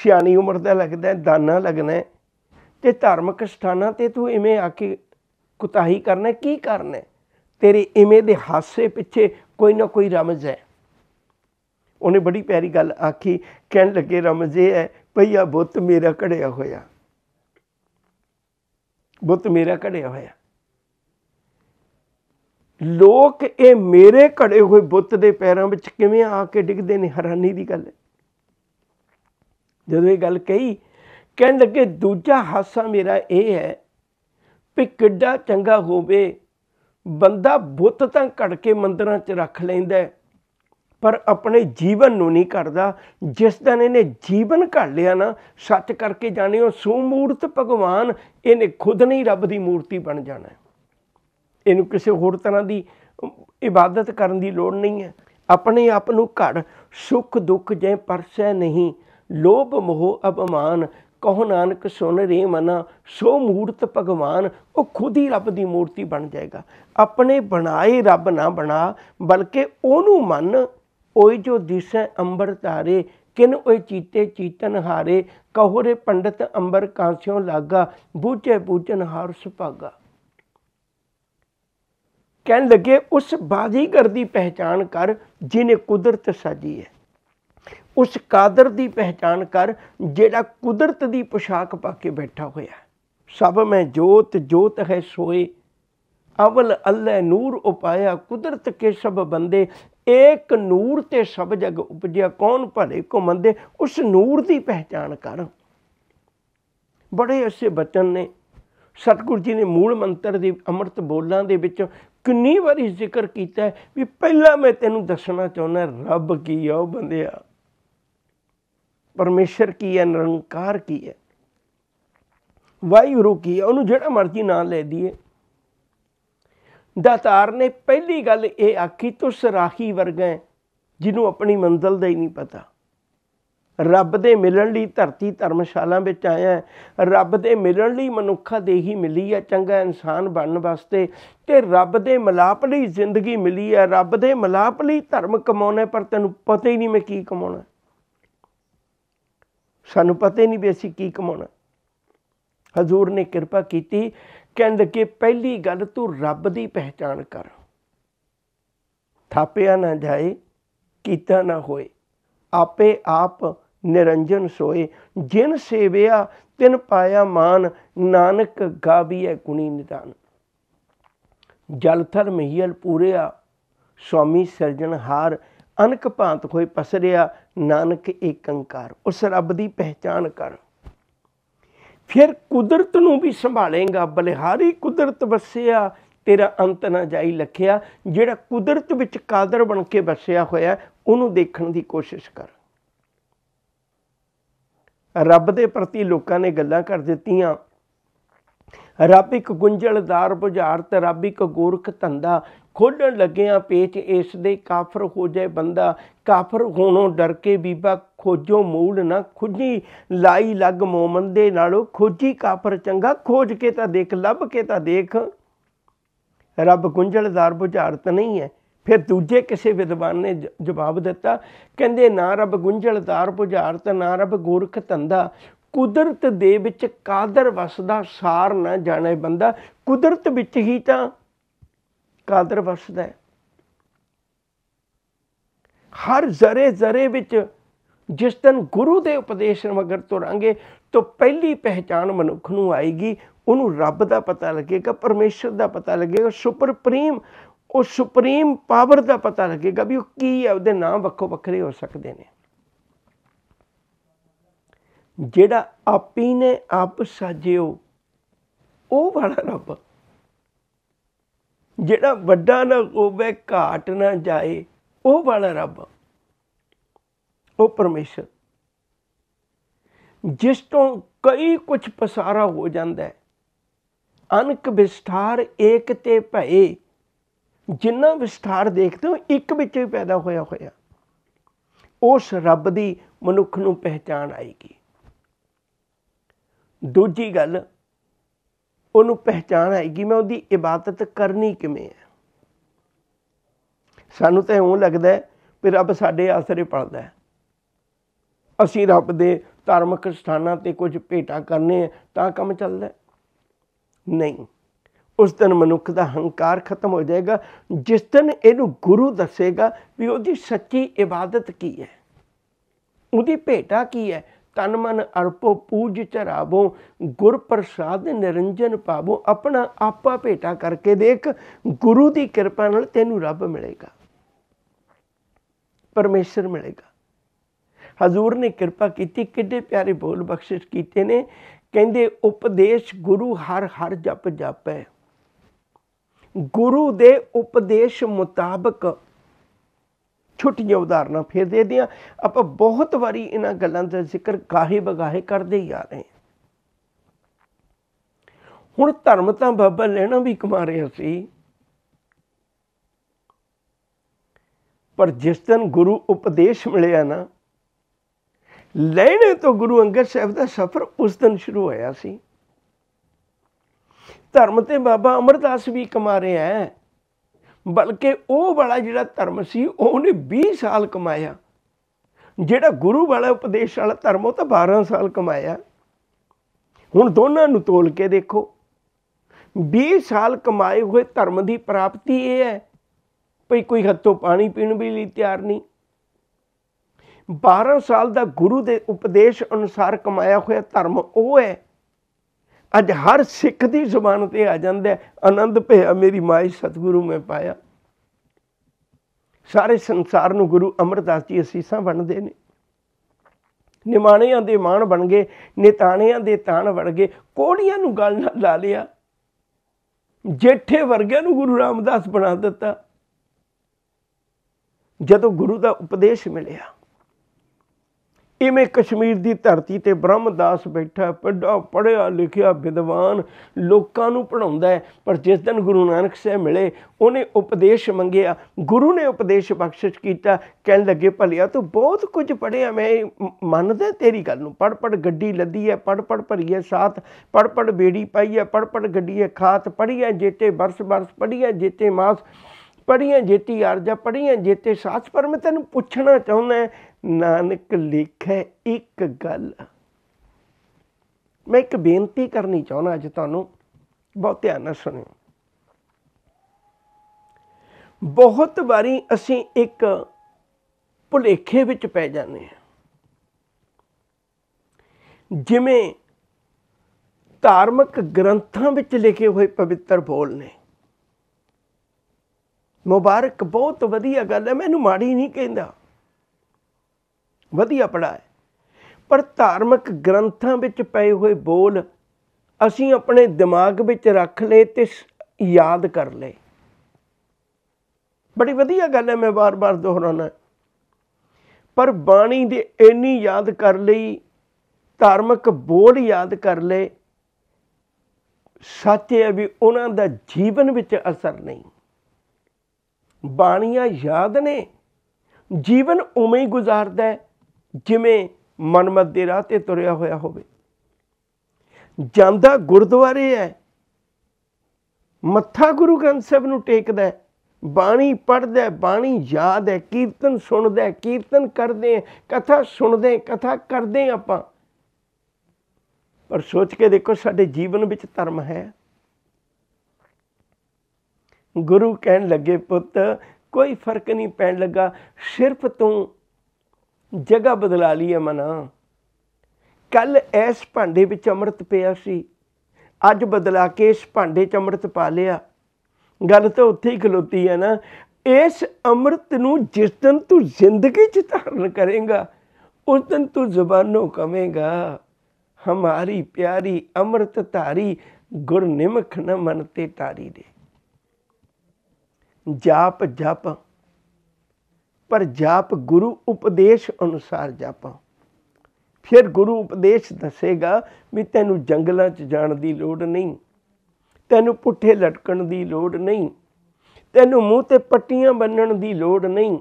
ਸਿਆਣੀ ਉਮਰ ਦਾ ਲੱਗਦਾ ਦਾਨਾ ਲੱਗਣਾ ਤੇ ਧਾਰਮਿਕ ਸਥਾਨਾਂ ਤੇ ਤੂੰ ਇਵੇਂ ਆ ਕੇ ਕੁਤਾਹੀ ਕਰਨਾ ਕੀ ਕਰਨਾ ਤੇਰੇ ਇਵੇਂ ਦੇ ਹਾਸੇ ਪਿੱਛੇ ਕੋਈ ਨਾ ਕੋਈ ਰਮਜ਼ ਹੈ ਉਹਨੇ ਬੜੀ ਪਿਆਰੀ ਗੱਲ ਆਖੀ ਕਹਿਣ ਲੱਗੇ ਰਮਜ਼ ਇਹ ਹੈ ਪਈਆ ਬੁੱਤ ਮੇਰਾ ਘੜਿਆ ਹੋਇਆ ਬੁੱਤ ਮੇਰਾ ਘੜਿਆ ਹੋਇਆ ਲੋਕ ਇਹ ਮੇਰੇ ਘੜੇ ਹੋਏ ਬੁੱਤ ਦੇ ਪੈਰਾਂ ਵਿੱਚ ਕਿਵੇਂ ਆ ਕੇ ਡਿੱਗਦੇ ਨੇ ਹੈਰਾਨੀ ਦੀ ਗੱਲ ਜਦੋਂ ਇਹ ਗੱਲ ਕਹੀ ਕਹਿਣ ਲੱਗੇ ਦੂਜਾ ਹਾਸਾ ਮੇਰਾ ਇਹ ਹੈ ਕਿ ਕਿੱਡਾ ਚੰਗਾ ਹੋਵੇ ਬੰਦਾ ਬੁੱਤ ਤਾਂ ਘੜ ਕੇ ਮੰਦਰਾਂ 'ਚ ਰੱਖ ਲੈਂਦਾ ਹੈ ਪਰ ਆਪਣੇ ਜੀਵਨ ਨੂੰ ਨਹੀਂ ਕਰਦਾ ਜਿਸ ਦਿਨ ਇਹਨੇ ਜੀਵਨ ਘੜ ਲਿਆ ਨਾ ਸੱਚ ਕਰਕੇ ਜਾਣਿਓ ਸੂਮੂਰਤ ਭਗਵਾਨ ਇਹਨੇ ਖੁਦ ਨਹੀਂ ਰੱਬ ਦੀ ਮੂਰਤੀ ਬਣ ਜਾਣਾ ਇਹਨੂੰ ਕਿਸੇ ਹੋਰ ਤਰ੍ਹਾਂ ਦੀ ਇਬਾਦਤ ਕਰਨ ਦੀ ਲੋੜ ਨਹੀਂ ਹੈ ਆਪਣੇ ਆਪ ਨੂੰ ਘੜ ਸੁਖ ਦੁੱਖ ਜੇ ਪਰਸੈ ਨਹੀਂ ਲੋਭ ਮੋਹ ਅਪਮਾਨ ਕਹੋ ਨਾਨਕ ਸੁਨ ਰੇ ਮਨਾ ਸੋ ਮੂਰਤ ਭਗਵਾਨ ਉਹ ਖੁਦ ਹੀ ਰੱਬ ਦੀ ਮੂਰਤੀ ਬਣ ਜਾਏਗਾ ਆਪਣੇ ਬਣਾਏ ਰੱਬ ਨਾ ਬਣਾ ਬਲਕਿ ਉਹਨੂੰ ਮੰਨ ਓਏ ਜੋ ਦਿਸੈ ਅੰਬਰ ਤਾਰੇ ਕਿਨ ਓਏ ਚੀਤੇ ਚੀਤਨ ਹਾਰੇ ਕਹੋਰੇ ਪੰਡਤ ਅੰਬਰ ਕਾਂਸਿਓ ਲਾਗਾ ਬੂਝੇ ਬੂਝਨ ਹਾਰ ਸੁਪਾਗਾ ਕਹਿਣ ਲੱਗੇ ਉਸ ਬਾਜ਼ੀਗਰ ਦੀ ਪਹਿਚਾਨ ਕਰ ਜਿਨੇ ਕੁਦਰਤ ਸਾਜੀ ਹੈ ਉਸ ਕਾਦਰ ਦੀ ਪਹਿਚਾਨ ਕਰ ਜਿਹੜਾ ਕੁਦਰਤ ਦੀ ਪੋਸ਼ਾਕ ਪਾ ਕੇ ਬੈਠਾ ਹੋਇਆ ਸਭ ਮੈਂ ਜੋਤ ਜੋਤ ਹੈ ਸੋਏ ਅਵਲ ਅੱਲੇ ਨੂਰ ਉਪਾਇਆ ਕੁਦਰਤ ਕੇ ਸਭ ਬੰਦੇ ਏਕ ਨੂਰ ਤੇ ਸਭ ਜਗ ਉਪਜਿਆ ਕੌਣ ਭਲੇ ਕੋ ਮੰਦੇ ਉਸ ਨੂਰ ਦੀ ਪਹਿਚਾਨ ਕਰ ਬੜੇ ਅਸੇ ਬਚਨ ਨੇ ਸਤਿਗੁਰ ਜੀ ਨੇ ਮੂਲ ਮੰਤਰ ਦੇ ਅੰਮ੍ਰਿਤ ਬੋਲਾਂ ਦੇ ਵਿੱਚ ਕਿੰਨੀ ਵਾਰੀ ਜ਼ਿਕਰ ਕੀਤਾ ਵੀ ਪਹਿਲਾਂ ਮੈਂ ਤੈਨੂੰ ਦੱਸਣਾ ਚਾਹੁੰਦਾ ਰੱਬ ਕੀ ਆ ਉਹ ਬੰਦਿਆ ਪਰਮੇਸ਼ਰ ਕੀ ਹੈ ਨਿਰੰਕਾਰ ਕੀ ਹੈ ਵਾਹਿਗੁਰੂ ਕੀ ਹੈ ਉਹਨੂੰ ਜਿਹੜਾ ਮਰਜ਼ੀ ਨਾਮ ਲੈ ਦਈਏ ਦਾਤਾਰ ਨੇ ਪਹਿਲੀ ਗੱਲ ਇਹ ਆਖੀ ਤੂੰ ਸਰਾਹੀ ਵਰਗਾ ਜਿਹਨੂੰ ਆਪਣੀ ਮੰਜ਼ਲ ਦਾ ਹੀ ਨਹੀਂ ਪਤਾ ਰੱਬ ਦੇ ਮਿਲਣ ਲਈ ਧਰਤੀ ਧਰਮਸ਼ਾਲਾ ਵਿੱਚ ਆਇਆ ਰੱਬ ਦੇ ਮਿਲਣ ਲਈ ਮਨੁੱਖਾ ਦੇ ਹੀ ਮਿਲੀ ਹੈ ਚੰਗਾ ਇਨਸਾਨ ਬਣਨ ਵਾਸਤੇ ਤੇ ਰੱਬ ਦੇ ਮਲਾਪ ਲਈ ਜ਼ਿੰਦਗੀ ਮਿਲੀ ਹੈ ਰੱਬ ਦੇ ਮਲਾਪ ਲਈ ਧਰਮ ਕਮਾਉਣਾ ਪਰ ਤੈਨੂੰ ਪਤਾ ਹੀ ਨਹੀਂ ਮੈਂ ਕੀ ਕਮਾਉਣਾ ਸਾਨੂੰ ਪਤਾ ਹੀ ਨਹੀਂ ਵੀ ਅਸੀਂ ਕੀ ਕਮਾਉਣਾ हजूर ने कृपा की कहद के पहली गल तू रब की पहचान कर थापया ना जाए किता ना होए आपे आप निरंजन सोए जिन सेव्या तिन पाया मान नानक गावी है गुणी निदान जल थर महियल पूरिया स्वामी सरजन हार अनक भांत होए पसरिया नानक एक अंकार उस रब की पहचान कर ਫਿਰ ਕੁਦਰਤ ਨੂੰ ਵੀ ਸੰਭਾਲੇਗਾ ਬਲਿਹਾਰੀ ਕੁਦਰਤ ਵਸਿਆ ਤੇਰਾ ਅੰਤ ਨਾ ਜਾਈ ਲਖਿਆ ਜਿਹੜਾ ਕੁਦਰਤ ਵਿੱਚ ਕਾਦਰ ਬਣ ਕੇ ਵਸਿਆ ਹੋਇਆ ਉਹਨੂੰ ਦੇਖਣ ਦੀ ਕੋਸ਼ਿਸ਼ ਕਰ ਰੱਬ ਦੇ ਪ੍ਰਤੀ ਲੋਕਾਂ ਨੇ ਗੱਲਾਂ ਕਰ ਦਿੱਤੀਆਂ ਰੱਬ ਇੱਕ ਗੁੰਝਲਦਾਰ ਬੁਝਾਰ ਤੇ ਰੱਬ ਇੱਕ ਗੋਰਖ ਧੰਦਾ ਖੋਲਣ ਲੱਗਿਆਂ ਪੇਚ ਇਸ ਦੇ ਕਾਫਰ ਹੋ ਜਾਏ ਬੰਦਾ ਕਾਫਰ ਹੋਣੋਂ ਡਰ ਕੇ ਬੀਬਾ ਖੋਜੋ ਮੂਲ ਨਾ ਖੁਜੀ ਲਾਈ ਲੱਗ ਮੋਮਨ ਦੇ ਨਾਲੋਂ ਖੋਜੀ ਕਾਫਰ ਚੰਗਾ ਖੋਜ ਕੇ ਤਾਂ ਦੇਖ ਲੱਭ ਕੇ ਤਾਂ ਦੇਖ ਰੱਬ ਗੁੰਝਲਦਾਰ ਬੁਝਾਰਤ ਨਹੀਂ ਹੈ ਫਿਰ ਦੂਜੇ ਕਿਸੇ ਵਿਦਵਾਨ ਨੇ ਜਵਾਬ ਦਿੱਤਾ ਕਹਿੰਦੇ ਨਾ ਰੱਬ ਗੁੰਝਲਦਾਰ ਬੁਝਾਰਤ ਨਾ ਰੱਬ ਗੋਰਖ ਧੰਦਾ ਕੁਦਰਤ ਦੇ ਵਿੱਚ ਕਾਦਰ ਵਸਦਾ ਸਾਰ ਨਾ ਜਾਣੇ ਬੰਦਾ ਕੁਦਰਤ ਵਿੱਚ ਹੀ ਤਾਂ ਕਾਦਰ ਵਸਦਾ ਹੈ ਹਰ ਜ਼ਰੇ ਜ਼ਰੇ ਵਿੱਚ ਜਿਸ ਦਿਨ ਗੁਰੂ ਦੇ ਉਪਦੇਸ਼ ਮਗਰ ਤੁਰਾਂਗੇ ਤਾਂ ਪਹਿਲੀ ਪਹਿਚਾਨ ਮਨੁੱਖ ਨੂੰ ਆਏਗੀ ਉਹਨੂੰ ਰੱਬ ਦਾ ਪਤਾ ਲੱਗੇਗਾ ਪਰਮੇਸ਼ਰ ਦਾ ਪਤਾ ਲੱਗੇਗਾ ਸੁਪਰਪ੍ਰੀਮ ਉਹ ਸੁਪਰੀਮ ਪਾਵਰ ਦਾ ਪਤਾ ਲੱਗੇਗਾ ਵੀ ਉਹ ਕੀ ਹੈ ਉਹਦੇ ਨਾਮ ਵੱਖੋ ਵੱਖਰੇ ਹੋ ਸਕਦੇ ਨੇ ਜਿਹੜਾ ਆਪੀ ਨੇ ਆਪ ਸਾਜਿਓ ਉਹ ਵਾਲਾ ਰੱਬ ਜਿਹੜਾ ਵੱਡਾ ਨਾ ਹੋਵੇ ਘਾਟ ਨਾ ਜਾਏ ਉਹ ਵਾਲਾ ਰੱਬ ਉਹ ਪਰਮੇਸ਼ਰ ਜਿਸ ਤੋਂ ਕਈ ਕੁਝ ਪਸਾਰਾ ਹੋ ਜਾਂਦਾ ਹੈ ਅਨਕ ਵਿਸਥਾਰ ਏਕ ਤੇ ਭਏ ਜਿੰਨਾ ਵਿਸਥਾਰ ਦੇਖਦੇ ਹੋ ਇੱਕ ਵਿੱਚ ਹੀ ਪੈਦਾ ਹੋਇਆ ਹੋਇਆ ਉਸ ਰੱਬ ਦੀ ਮਨੁੱਖ ਨੂੰ ਪਹਿਚਾਨ ਆਏਗੀ ਦੂਜੀ ਗੱਲ ਉਹਨੂੰ ਪਹਿਚਾਨ ਆਏਗੀ ਮੈਂ ਉਹਦੀ ਇਬਾਦਤ ਕਰਨੀ ਕਿਵੇਂ ਹੈ ਸਾਨੂੰ ਤਾਂ ਉਹ ਲੱਗਦਾ ਪਰ ਅਬ ਸਾਡੇ ਆਸਰੇ ਪੜਦਾ ਅਸੀਂ ਰੱਬ ਦੇ ਧਾਰਮਿਕ ਸਥਾਨਾਂ ਤੇ ਕੁਝ ਭੇਟਾ ਕਰਨੇ ਤਾਂ ਕੰਮ ਚੱਲਦਾ ਨਹੀਂ ਉਸ ਦਿਨ ਮਨੁੱਖ ਦਾ ਹੰਕਾਰ ਖਤਮ ਹੋ ਜਾਏਗਾ ਜਿਸ ਦਿਨ ਇਹਨੂੰ ਗੁਰੂ ਦੱਸੇਗਾ ਵੀ ਉਹਦੀ ਸੱਚੀ ਇਬਾਦਤ ਕੀ ਹੈ ਉਹਦੀ ਭੇਟਾ ਕੀ ਹੈ ਤਨ ਮਨ ਅਰਪੋ ਪੂਜ ਚਰਾਵੋ ਗੁਰ ਪ੍ਰਸਾਦ ਨਿਰੰਜਨ ਪਾਵੋ ਆਪਣਾ ਆਪਾ ਭੇਟਾ ਕਰਕੇ ਦੇਖ ਗੁਰੂ ਦੀ ਕਿਰਪਾ ਨਾਲ ਤੈਨੂੰ ਰੱਬ ਮਿਲੇਗਾ ਪਰਮੇਸ਼ਰ ਮਿਲੇਗਾ ਹਜ਼ੂਰ ਨੇ ਕਿਰਪਾ ਕੀਤੀ ਕਿੱਡੇ ਪਿਆਰੇ ਬੋਲ ਬਖਸ਼ਿਸ਼ ਕੀਤੇ ਨੇ ਕਹਿੰਦੇ ਉਪਦੇਸ਼ ਗੁਰੂ ਹਰ ਹਰ ਜਪ ਜਾਪੈ ਗੁਰੂ ਦੇ ਉਪਦੇਸ਼ ਮੁਤਾਬਕ ਛੁੱਟੀਆਂ ਉਦਾਹਰਨਾਂ ਫੇਰ ਦੇ ਦਿਆਂ ਆਪਾਂ ਬਹੁਤ ਵਾਰੀ ਇਹਨਾਂ ਗੱਲਾਂ ਦਾ ਜ਼ਿਕਰ ਕਾਹੇ ਬਗਾਹੇ ਕਰਦੇ ਹੀ ਆ ਰਹੇ ਹੁਣ ਧਰਮ ਤਾਂ ਬਾਬਾ ਲੈਣਾ ਵੀ ਕਮਾ ਰਿਹਾ ਸੀ ਪਰ ਜਿਸ ਦਿਨ ਗੁਰੂ ਉਪਦੇਸ਼ ਮਿਲਿਆ ਨਾ ਲੈਣੇ ਤੋਂ ਗੁਰੂ ਅੰਗਦ ਸਾਹਿਬ ਦਾ ਸਫ਼ਰ ਉਸ ਦਿਨ ਸ਼ੁਰੂ ਹੋਇਆ ਸੀ ਧਰਮ ਤੇ ਬਾਬਾ ਅਮਰਦਾਸ ਵੀ ਕਮਾ ਰਿਹਾ ਹੈ ਬਲਕਿ ਉਹ ਵਾਲਾ ਜਿਹੜਾ ਧਰਮ ਸੀ ਉਹਨੇ 20 ਸਾਲ ਕਮਾਇਆ ਜਿਹੜਾ ਗੁਰੂ ਵਾਲਾ ਉਪਦੇਸ਼ ਵਾਲਾ ਧਰਮ ਉਹ ਤਾਂ 12 ਸਾਲ ਕਮਾਇਆ ਹੁਣ ਦੋਨਾਂ ਨੂੰ ਤੋਲ ਕੇ ਦੇਖੋ 20 ਸਾਲ ਕਮਾਏ ਹੋਏ ਧਰਮ ਦੀ ਪ੍ਰਾਪਤੀ ਇਹ ਹੈ ਭਈ ਕੋਈ ਹੱਥੋਂ ਪਾਣੀ ਪੀਣ ਵੀ ਲਈ ਤਿਆਰ ਨਹੀਂ 12 ਸਾਲ ਦਾ ਗੁਰੂ ਦੇ ਉਪਦੇਸ਼ ਅਨੁਸਾਰ ਕਮਾਇਆ ਹੋਇਆ ਧਰਮ ਉਹ ਹੈ ਅੱਜ ਹਰ ਸਿੱਖ ਦੀ ਜ਼ੁਬਾਨ ਤੇ ਆ ਜਾਂਦਾ ਆਨੰਦ ਭਇਆ ਮੇਰੀ ਮਾਈ ਸਤਿਗੁਰੂ ਮੈਂ ਪਾਇਆ ਸਾਰੇ ਸੰਸਾਰ ਨੂੰ ਗੁਰੂ ਅਮਰਦਾਸ ਜੀ ਅਸੀਸਾਂ ਵੰਡਦੇ ਨੇ ਨਿਮਾਣਿਆਂ ਦੇ ਮਾਣ ਬਣ ਗਏ ਨਿਤਾਣਿਆਂ ਦੇ ਤਾਣ ਵੜ ਗਏ ਕੋੜੀਆਂ ਨੂੰ ਗੱਲ ਨਾਲ ਲਾ ਲਿਆ ਜੇਠੇ ਵਰਗਿਆਂ ਨੂੰ ਗੁਰੂ ਰਾਮਦਾਸ ਬਣਾ ਦਿੱਤਾ ਜਦੋਂ ਗੁਰੂ ਦਾ ਉਪਦੇਸ਼ ਮਿਲਿਆ ਇਵੇਂ ਕਸ਼ਮੀਰ ਦੀ ਧਰਤੀ ਤੇ ਬ੍ਰਹਮਦਾਸ ਬੈਠਾ ਪੜਾ ਪੜਿਆ ਲਿਖਿਆ ਵਿਦਵਾਨ ਲੋਕਾਂ ਨੂੰ ਪੜਾਉਂਦਾ ਪਰ ਜਿਸ ਦਿਨ ਗੁਰੂ ਨਾਨਕ ਸਾਹਿਬ ਮਿਲੇ ਉਹਨੇ ਉਪਦੇਸ਼ ਮੰਗਿਆ ਗੁਰੂ ਨੇ ਉਪਦੇਸ਼ ਬਖਸ਼ਿਸ਼ ਕੀਤਾ ਕਹਿਣ ਲੱਗੇ ਭਲਿਆ ਤੂੰ ਬਹੁਤ ਕੁਝ ਪੜਿਆ ਮੈਂ ਮੰਨਦਾ ਤੇਰੀ ਗੱਲ ਨੂੰ ਪੜ ਪੜ ਗੱਡੀ ਲੱਦੀ ਐ ਪੜ ਪੜ ਭਰੀ ਐ ਸਾਥ ਪੜ ਪੜ ਬੇੜੀ ਪਾਈ ਐ ਪੜ ਪੜ ਗੱਡੀ ਐ ਖਾਤ ਪੜੀ ਐ ਜੇਤੇ ਬਰਸ ਬਰਸ ਪੜੀ ਐ ਜੇਤੇ ਮਾਸ ਪੜੀਆਂ ਜੇਤੀ ਅਰਜਾ ਪੜੀਆਂ ਜੇਤੇ ਸਾਥ ਪਰ ਮੈਂ ਤੈਨੂੰ ਪੁੱਛਣਾ ਚਾਹੁੰਦਾ ਨਾਨਕ ਲਿਖੈ ਇੱਕ ਗੱਲ ਮੈਂ ਇੱਕ ਬੇਨਤੀ ਕਰਨੀ ਚਾਹੁੰਦਾ ਅੱਜ ਤੁਹਾਨੂੰ ਬਹੁਤ ਧਿਆਨ ਨਾਲ ਸੁਣਿਓ ਬਹੁਤ ਵਾਰੀ ਅਸੀਂ ਇੱਕ ਭੁਲੇਖੇ ਵਿੱਚ ਪੈ ਜਾਂਦੇ ਹਾਂ ਜਿਵੇਂ ਧਾਰਮਿਕ ਗ੍ਰੰਥਾਂ ਵਿੱਚ ਲਿਖੇ ਹੋਏ ਪਵਿੱਤਰ ਬੋਲ ਨੇ ਮੁਬਾਰਕ ਬਹੁਤ ਵਧੀਆ ਗੱਲ ਹੈ ਮੈਨੂੰ ਮਾੜੀ ਨਹੀਂ ਕਹਿੰਦਾ ਵਧੀਆ ਪੜਾ ਹੈ ਪਰ ਧਾਰਮਿਕ ਗ੍ਰੰਥਾਂ ਵਿੱਚ ਪਏ ਹੋਏ ਬੋਲ ਅਸੀਂ ਆਪਣੇ ਦਿਮਾਗ ਵਿੱਚ ਰੱਖ ਲਏ ਤੇ ਯਾਦ ਕਰ ਲਏ ਬੜੀ ਵਧੀਆ ਗੱਲ ਹੈ ਮੈਂ ਬਾਰ-ਬਾਰ ਦੁਹਰਾਉਣਾ ਪਰ ਬਾਣੀ ਦੀ ਇੰਨੀ ਯਾਦ ਕਰ ਲਈ ਧਾਰਮਿਕ ਬੋਲ ਯਾਦ ਕਰ ਲਏ ਸੱਚ ਹੈ ਵੀ ਉਹਨਾਂ ਦਾ ਜੀਵਨ ਵਿੱਚ ਅਸਰ ਨਹੀਂ ਬਾਣੀਆਂ ਯਾਦ ਨੇ ਜੀਵਨ ਉਵੇਂ ਹੀ ਗੁਜ਼ਾਰਦਾ ਹੈ ਜਿਵੇਂ ਮਨਮਤ ਦੇ ਰਾਹ ਤੇ ਤੁਰਿਆ ਹੋਇਆ ਹੋਵੇ ਜਾਂਦਾ ਗੁਰਦੁਆਰੇ ਹੈ ਮੱਥਾ ਗੁਰੂ ਗ੍ਰੰਥ ਸਾਹਿਬ ਨੂੰ ਟੇਕਦਾ ਹੈ ਬਾਣੀ ਪੜਦਾ ਬਾਣੀ ਯਾਦ ਹੈ ਕੀਰਤਨ ਸੁਣਦਾ ਕੀਰਤਨ ਕਰਦੇ ਕਥਾ ਸੁਣਦੇ ਕਥਾ ਕਰਦੇ ਆਪਾਂ ਪਰ ਸੋਚ ਕੇ ਦੇਖੋ ਸਾਡੇ ਜੀਵਨ ਵਿੱਚ ਧਰਮ ਹੈ ਗੁਰੂ ਕਹਿਣ ਲੱਗੇ ਪੁੱਤ ਕੋਈ ਫਰਕ ਨਹੀਂ ਪੈਣ ਲੱਗਾ ਸਿਰਫ ਤੂੰ ਜਗ੍ਹਾ ਬਦਲਾ ਲਈ ਹੈ ਮਨਾ ਕੱਲ ਇਸ ਭਾਂਡੇ ਵਿੱਚ ਅੰਮ੍ਰਿਤ ਪਿਆ ਸੀ ਅੱਜ ਬਦਲਾ ਕੇ ਇਸ ਭਾਂਡੇ 'ਚ ਅੰਮ੍ਰਿਤ ਪਾ ਲਿਆ ਗੱਲ ਤਾਂ ਉੱਥੇ ਹੀ ਖਲੋਤੀ ਹੈ ਨਾ ਇਸ ਅੰਮ੍ਰਿਤ ਨੂੰ ਜਿਸ ਦਿਨ ਤੂੰ ਜ਼ਿੰਦਗੀ 'ਚ ਧਾਰਨ ਕਰੇਗਾ ਉਸ ਦਿਨ ਤੂੰ ਜ਼ਬਾਨੋਂ ਕਵੇਂਗਾ ਹਮਾਰੀ ਪਿਆਰੀ ਅੰਮ੍ਰਿਤ ਧਾਰੀ ਗੁਰ ਨਿਮਖ ਨ ਮਨ ਤੇ ਤਾਰੀ ਦੇ ਜਾਪ ਜਪ ਪਰ ਜਾਪ ਗੁਰੂ ਉਪਦੇਸ਼ ਅਨੁਸਾਰ ਜਾਪਾਂ ਫਿਰ ਗੁਰੂ ਉਪਦੇਸ਼ ਦੱਸੇਗਾ ਵੀ ਤੈਨੂੰ ਜੰਗਲਾਂ 'ਚ ਜਾਣ ਦੀ ਲੋੜ ਨਹੀਂ ਤੈਨੂੰ ਪੁੱਠੇ ਲਟਕਣ ਦੀ ਲੋੜ ਨਹੀਂ ਤੈਨੂੰ ਮੂੰਹ ਤੇ ਪੱਟੀਆਂ ਬੰਨਣ ਦੀ ਲੋੜ ਨਹੀਂ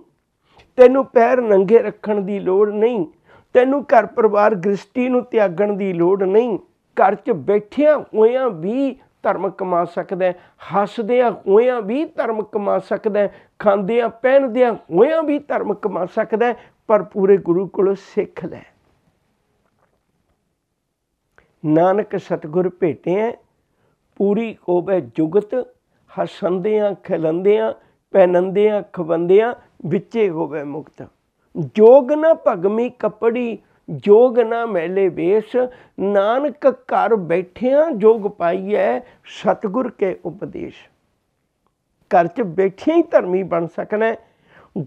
ਤੈਨੂੰ ਪੈਰ ਨੰਗੇ ਰੱਖਣ ਦੀ ਲੋੜ ਨਹੀਂ ਤੈਨੂੰ ਘਰ ਪਰਿਵਾਰ ਗ੍ਰਸਤੀ ਨੂੰ ਤਿਆਗਣ ਦੀ ਲੋੜ ਨਹੀਂ ਘਰ 'ਚ ਬੈਠਿਆਂ ਹੋਇਆਂ ਵੀ ਧਰਮ ਕਮਾ ਸਕਦਾ ਹੱਸਦਿਆਂ ਹੋਇਆਂ ਵੀ ਧਰਮ ਕਮਾ ਸਕਦਾ ਖਾਂਦਿਆਂ ਪਹਿਨਦਿਆਂ ਹੋਇਆਂ ਵੀ ਧਰਮ ਕਮਾ ਸਕਦਾ ਪਰ ਪੂਰੇ ਗੁਰੂ ਕੋਲੋਂ ਸਿੱਖ ਲੈ ਨਾਨਕ ਸਤਗੁਰ ਭੇਟਿਆ ਪੂਰੀ ਕੋਬੈ ਜੁਗਤ ਹਸੰਦਿਆਂ ਖਿਲੰਦਿਆਂ ਪਹਿਨੰਦਿਆਂ ਖਵੰਦਿਆਂ ਵਿੱਚੇ ਹੋਵੇ ਮੁਕਤ ਜੋਗ ਨਾ ਭਗਮੀ ਕਪੜੀ ਜੋਗ ਨਾ ਮੈਲੇ ਵੇਸ ਨਾਨਕ ਘਰ ਬੈਠਿਆਂ ਜੋਗ ਪਾਈਐ ਸਤਗੁਰ ਕੇ ਉਪਦੇਸ਼ ਘਰ 'ਚ ਬੈਠਿਆਂ ਹੀ ਧਰਮੀ ਬਣ ਸਕਣਾ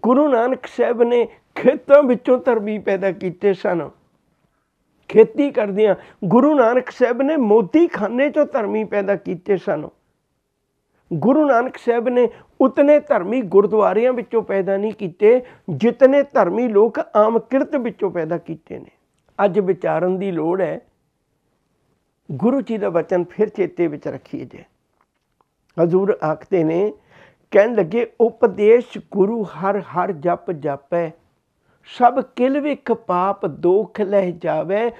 ਗੁਰੂ ਨਾਨਕ ਸਾਹਿਬ ਨੇ ਖੇਤਾਂ ਵਿੱਚੋਂ ਧਰਮੀ ਪੈਦਾ ਕੀਤੇ ਸਨ ਖੇਤੀ ਕਰਦਿਆਂ ਗੁਰੂ ਨਾਨਕ ਸਾਹਿਬ ਨੇ ਮੋਦੀ ਖਾਨੇ 'ਚੋਂ ਧਰਮੀ ਪੈਦਾ ਕੀਤੇ ਸਨ ਗੁਰੂ ਨਾਨਕ ਸਾਹਿਬ ਨੇ ਉਤਨੇ ਧਰਮੀ ਗੁਰਦੁਆਰਿਆਂ ਵਿੱਚੋਂ ਪੈਦਾ ਨਹੀਂ ਕੀਤੇ ਜਿਤਨੇ ਧਰਮੀ ਲੋਕ ਆਮ ਕਿਰਤ ਵਿੱਚੋਂ ਪੈਦਾ ਕੀਤੇ ਨੇ ਅੱਜ ਵਿਚਾਰਨ ਦੀ ਲੋੜ ਹੈ ਗੁਰੂ ਜੀ ਦਾ ਬਚਨ ਫਿਰ ਚੇਤੇ ਵਿੱਚ ਰੱਖੀਏ ਜੇ ਹਜ਼ੂਰ ਆਖਦੇ ਨੇ ਕਹਿਣ ਲੱਗੇ ਉਪਦੇਸ਼ ਗੁਰੂ ਹਰ ਹਰ ਜਪ ਜਾਪੈ ਸਭ ਕਿਲ ਵਿਖ ਪਾਪ ਦੋਖ ਲੈ ਜਾਵੇ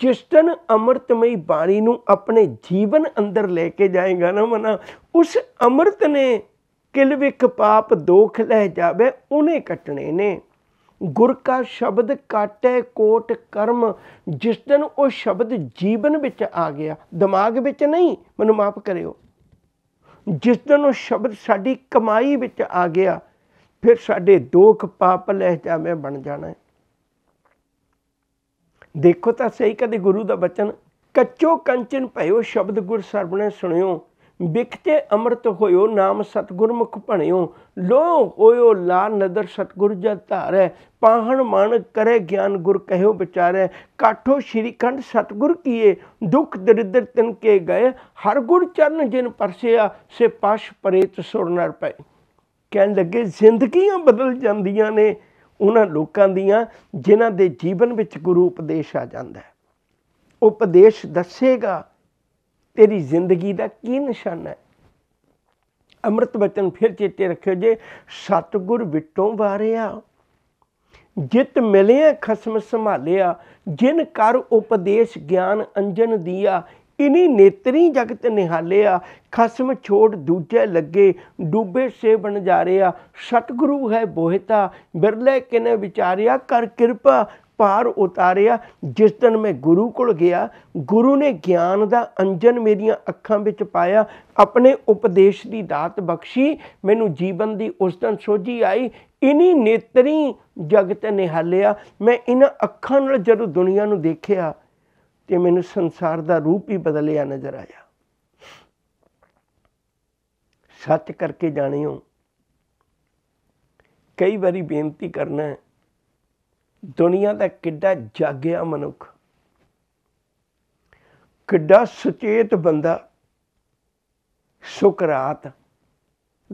ਜਿਸ ਤਨ ਅੰਮ੍ਰਿਤਮਈ ਬਾਣੀ ਨੂੰ ਆਪਣੇ ਜੀਵਨ ਅੰਦਰ ਲੈ ਕੇ ਜਾਏਗਾ ਨਾ ਮਨਾ ਉਸ ਅੰਮ੍ਰਿਤ ਨੇ ਕਿਲ ਵਿਖ ਪਾਪ ਦੋਖ ਲੈ ਜਾਵੇ ਉਹਨੇ ਕੱਟਣੇ ਨੇ ਗੁਰ ਕਾ ਸ਼ਬਦ ਕਾਟੇ ਕੋਟ ਕਰਮ ਜਿਸ ਦਿਨ ਉਹ ਸ਼ਬਦ ਜੀਵਨ ਵਿੱਚ ਆ ਗਿਆ ਦਿਮਾਗ ਵਿੱਚ ਨਹੀਂ ਮੈਨੂੰ ਮਾਫ ਕਰਿਓ ਜਿਸ ਦਿਨ ਉਹ ਸ਼ਬਦ ਸਾਡੀ ਕਮਾਈ ਵਿੱਚ ਆ ਗਿਆ ਫਿਰ ਸਾਡੇ ਦੋਖ ਪਾਪ ਲੈ ਜਾਵੇਂ ਬਣ ਜਾਣਾ ਦੇਖੋ ਤਾਂ ਸਹੀ ਕਦੇ ਗੁਰੂ ਦਾ ਬਚਨ ਕੱਚੋ ਕੰਚਨ ਭਇਓ ਸ਼ਬਦ ਗੁਰ ਸਰਬਣੇ ਸੁਣਿਓ ਵਿਖਤੇ ਅੰਮ੍ਰਿਤ ਹੋਇਓ ਨਾਮ ਸਤਗੁਰ ਮੁਖ ਭਣਿਓ ਲੋ ਹੋਇਓ ਲਾ ਨਦਰ ਸਤਗੁਰ ਜਦ ਧਾਰੈ ਪਾਹਣ ਮਨ ਕਰੇ ਗਿਆਨ ਗੁਰ ਕਹਿਓ ਵਿਚਾਰੈ ਕਾਠੋ ਸ਼੍ਰੀ ਕੰਡ ਸਤਗੁਰ ਕੀਏ ਦੁਖ ਦਰਿਦਰ ਤਿਨ ਕੇ ਗਏ ਹਰ ਗੁਰ ਚਰਨ ਜਿਨ ਪਰਸਿਆ ਸੇ ਪਾਸ਼ ਪਰੇਤ ਸੁਰ ਨਰ ਪਏ ਕਹਿਣ ਲੱਗੇ ਜ਼ਿੰਦਗੀਆਂ ਬਦਲ ਜਾਂਦੀਆਂ ਨੇ ਉਹਨਾਂ ਲੋਕਾਂ ਦੀਆਂ ਜਿਨ੍ਹਾਂ ਦੇ ਜੀਵਨ ਵਿੱਚ ਗੁਰੂ ਉਪਦੇਸ਼ ਆ ਜਾਂਦਾ ਹੈ ਉਪਦੇਸ਼ ਦੱਸੇਗਾ ਤੇਰੀ ਜ਼ਿੰਦਗੀ ਦਾ ਕੀ ਨਿਸ਼ਾਨਾ ਹੈ ਅੰਮ੍ਰਿਤ ਵਚਨ ਫਿਰ ਚੇਤੇ ਰੱਖਿਓ ਜੇ ਸਤਗੁਰ ਵਿਟੋਂ ਵਾਰਿਆ ਜਿਤ ਮਿਲਿਆ ਖਸਮ ਸੰਭਾਲਿਆ ਜਿਨ ਕਰ ਉਪਦੇਸ਼ ਗਿਆਨ ਅੰਜਨ ਦੀਆ ਇਨੀ ਨੇਤਰੀ ਜਗਤ ਨਿਹਾਲਿਆ ਖਸਮ ਛੋੜ ਦੂਜੇ ਲੱਗੇ ਡੂਬੇ ਸੇ ਬਣ ਜਾ ਰਿਆ ਸਤਗੁਰੂ ਹੈ ਬੋਹਿਤਾ ਬਿਰਲੇ ਕਿਨੇ ਵਿਚਾਰਿਆ ਕਰ ਕਿਰਪਾ ਪਾਰ ਉਤਾਰਿਆ ਜਿਸ ਦਿਨ ਮੈਂ ਗੁਰੂ ਕੋਲ ਗਿਆ ਗੁਰੂ ਨੇ ਗਿਆਨ ਦਾ ਅੰਜਨ ਮੇਰੀਆਂ ਅੱਖਾਂ ਵਿੱਚ ਪਾਇਆ ਆਪਣੇ ਉਪਦੇਸ਼ ਦੀ ਦਾਤ ਬਖਸ਼ੀ ਮੈਨੂੰ ਜੀਵਨ ਦੀ ਉਸ ਦਿਨ ਸੋਝੀ ਆਈ ਇਨੀ ਨੇਤਰੀ ਜਗਤ ਨਿਹਾਲਿਆ ਮੈਂ ਇਹਨਾਂ ਅੱਖਾਂ ਨਾਲ ਜਦੋਂ ਦੁਨੀਆ ਨੂੰ ਦੇਖਿਆ ਤੇ ਮੈਨੂੰ ਸੰਸਾਰ ਦਾ ਰੂਪ ਹੀ ਬਦਲਿਆ ਨਜ਼ਰ ਆਇਆ ਸੱਚ ਕਰਕੇ ਜਾਣਿਓ ਕਈ ਵਾਰੀ ਬੇਨਤੀ ਕਰਨਾ ਦੁਨੀਆ ਦਾ ਕਿੱਡਾ ਜਾਗਿਆ ਮਨੁੱਖ ਕਿੱਡਾ ਸੁਚੇਤ ਬੰਦਾ ਸੁਕਰਾਤ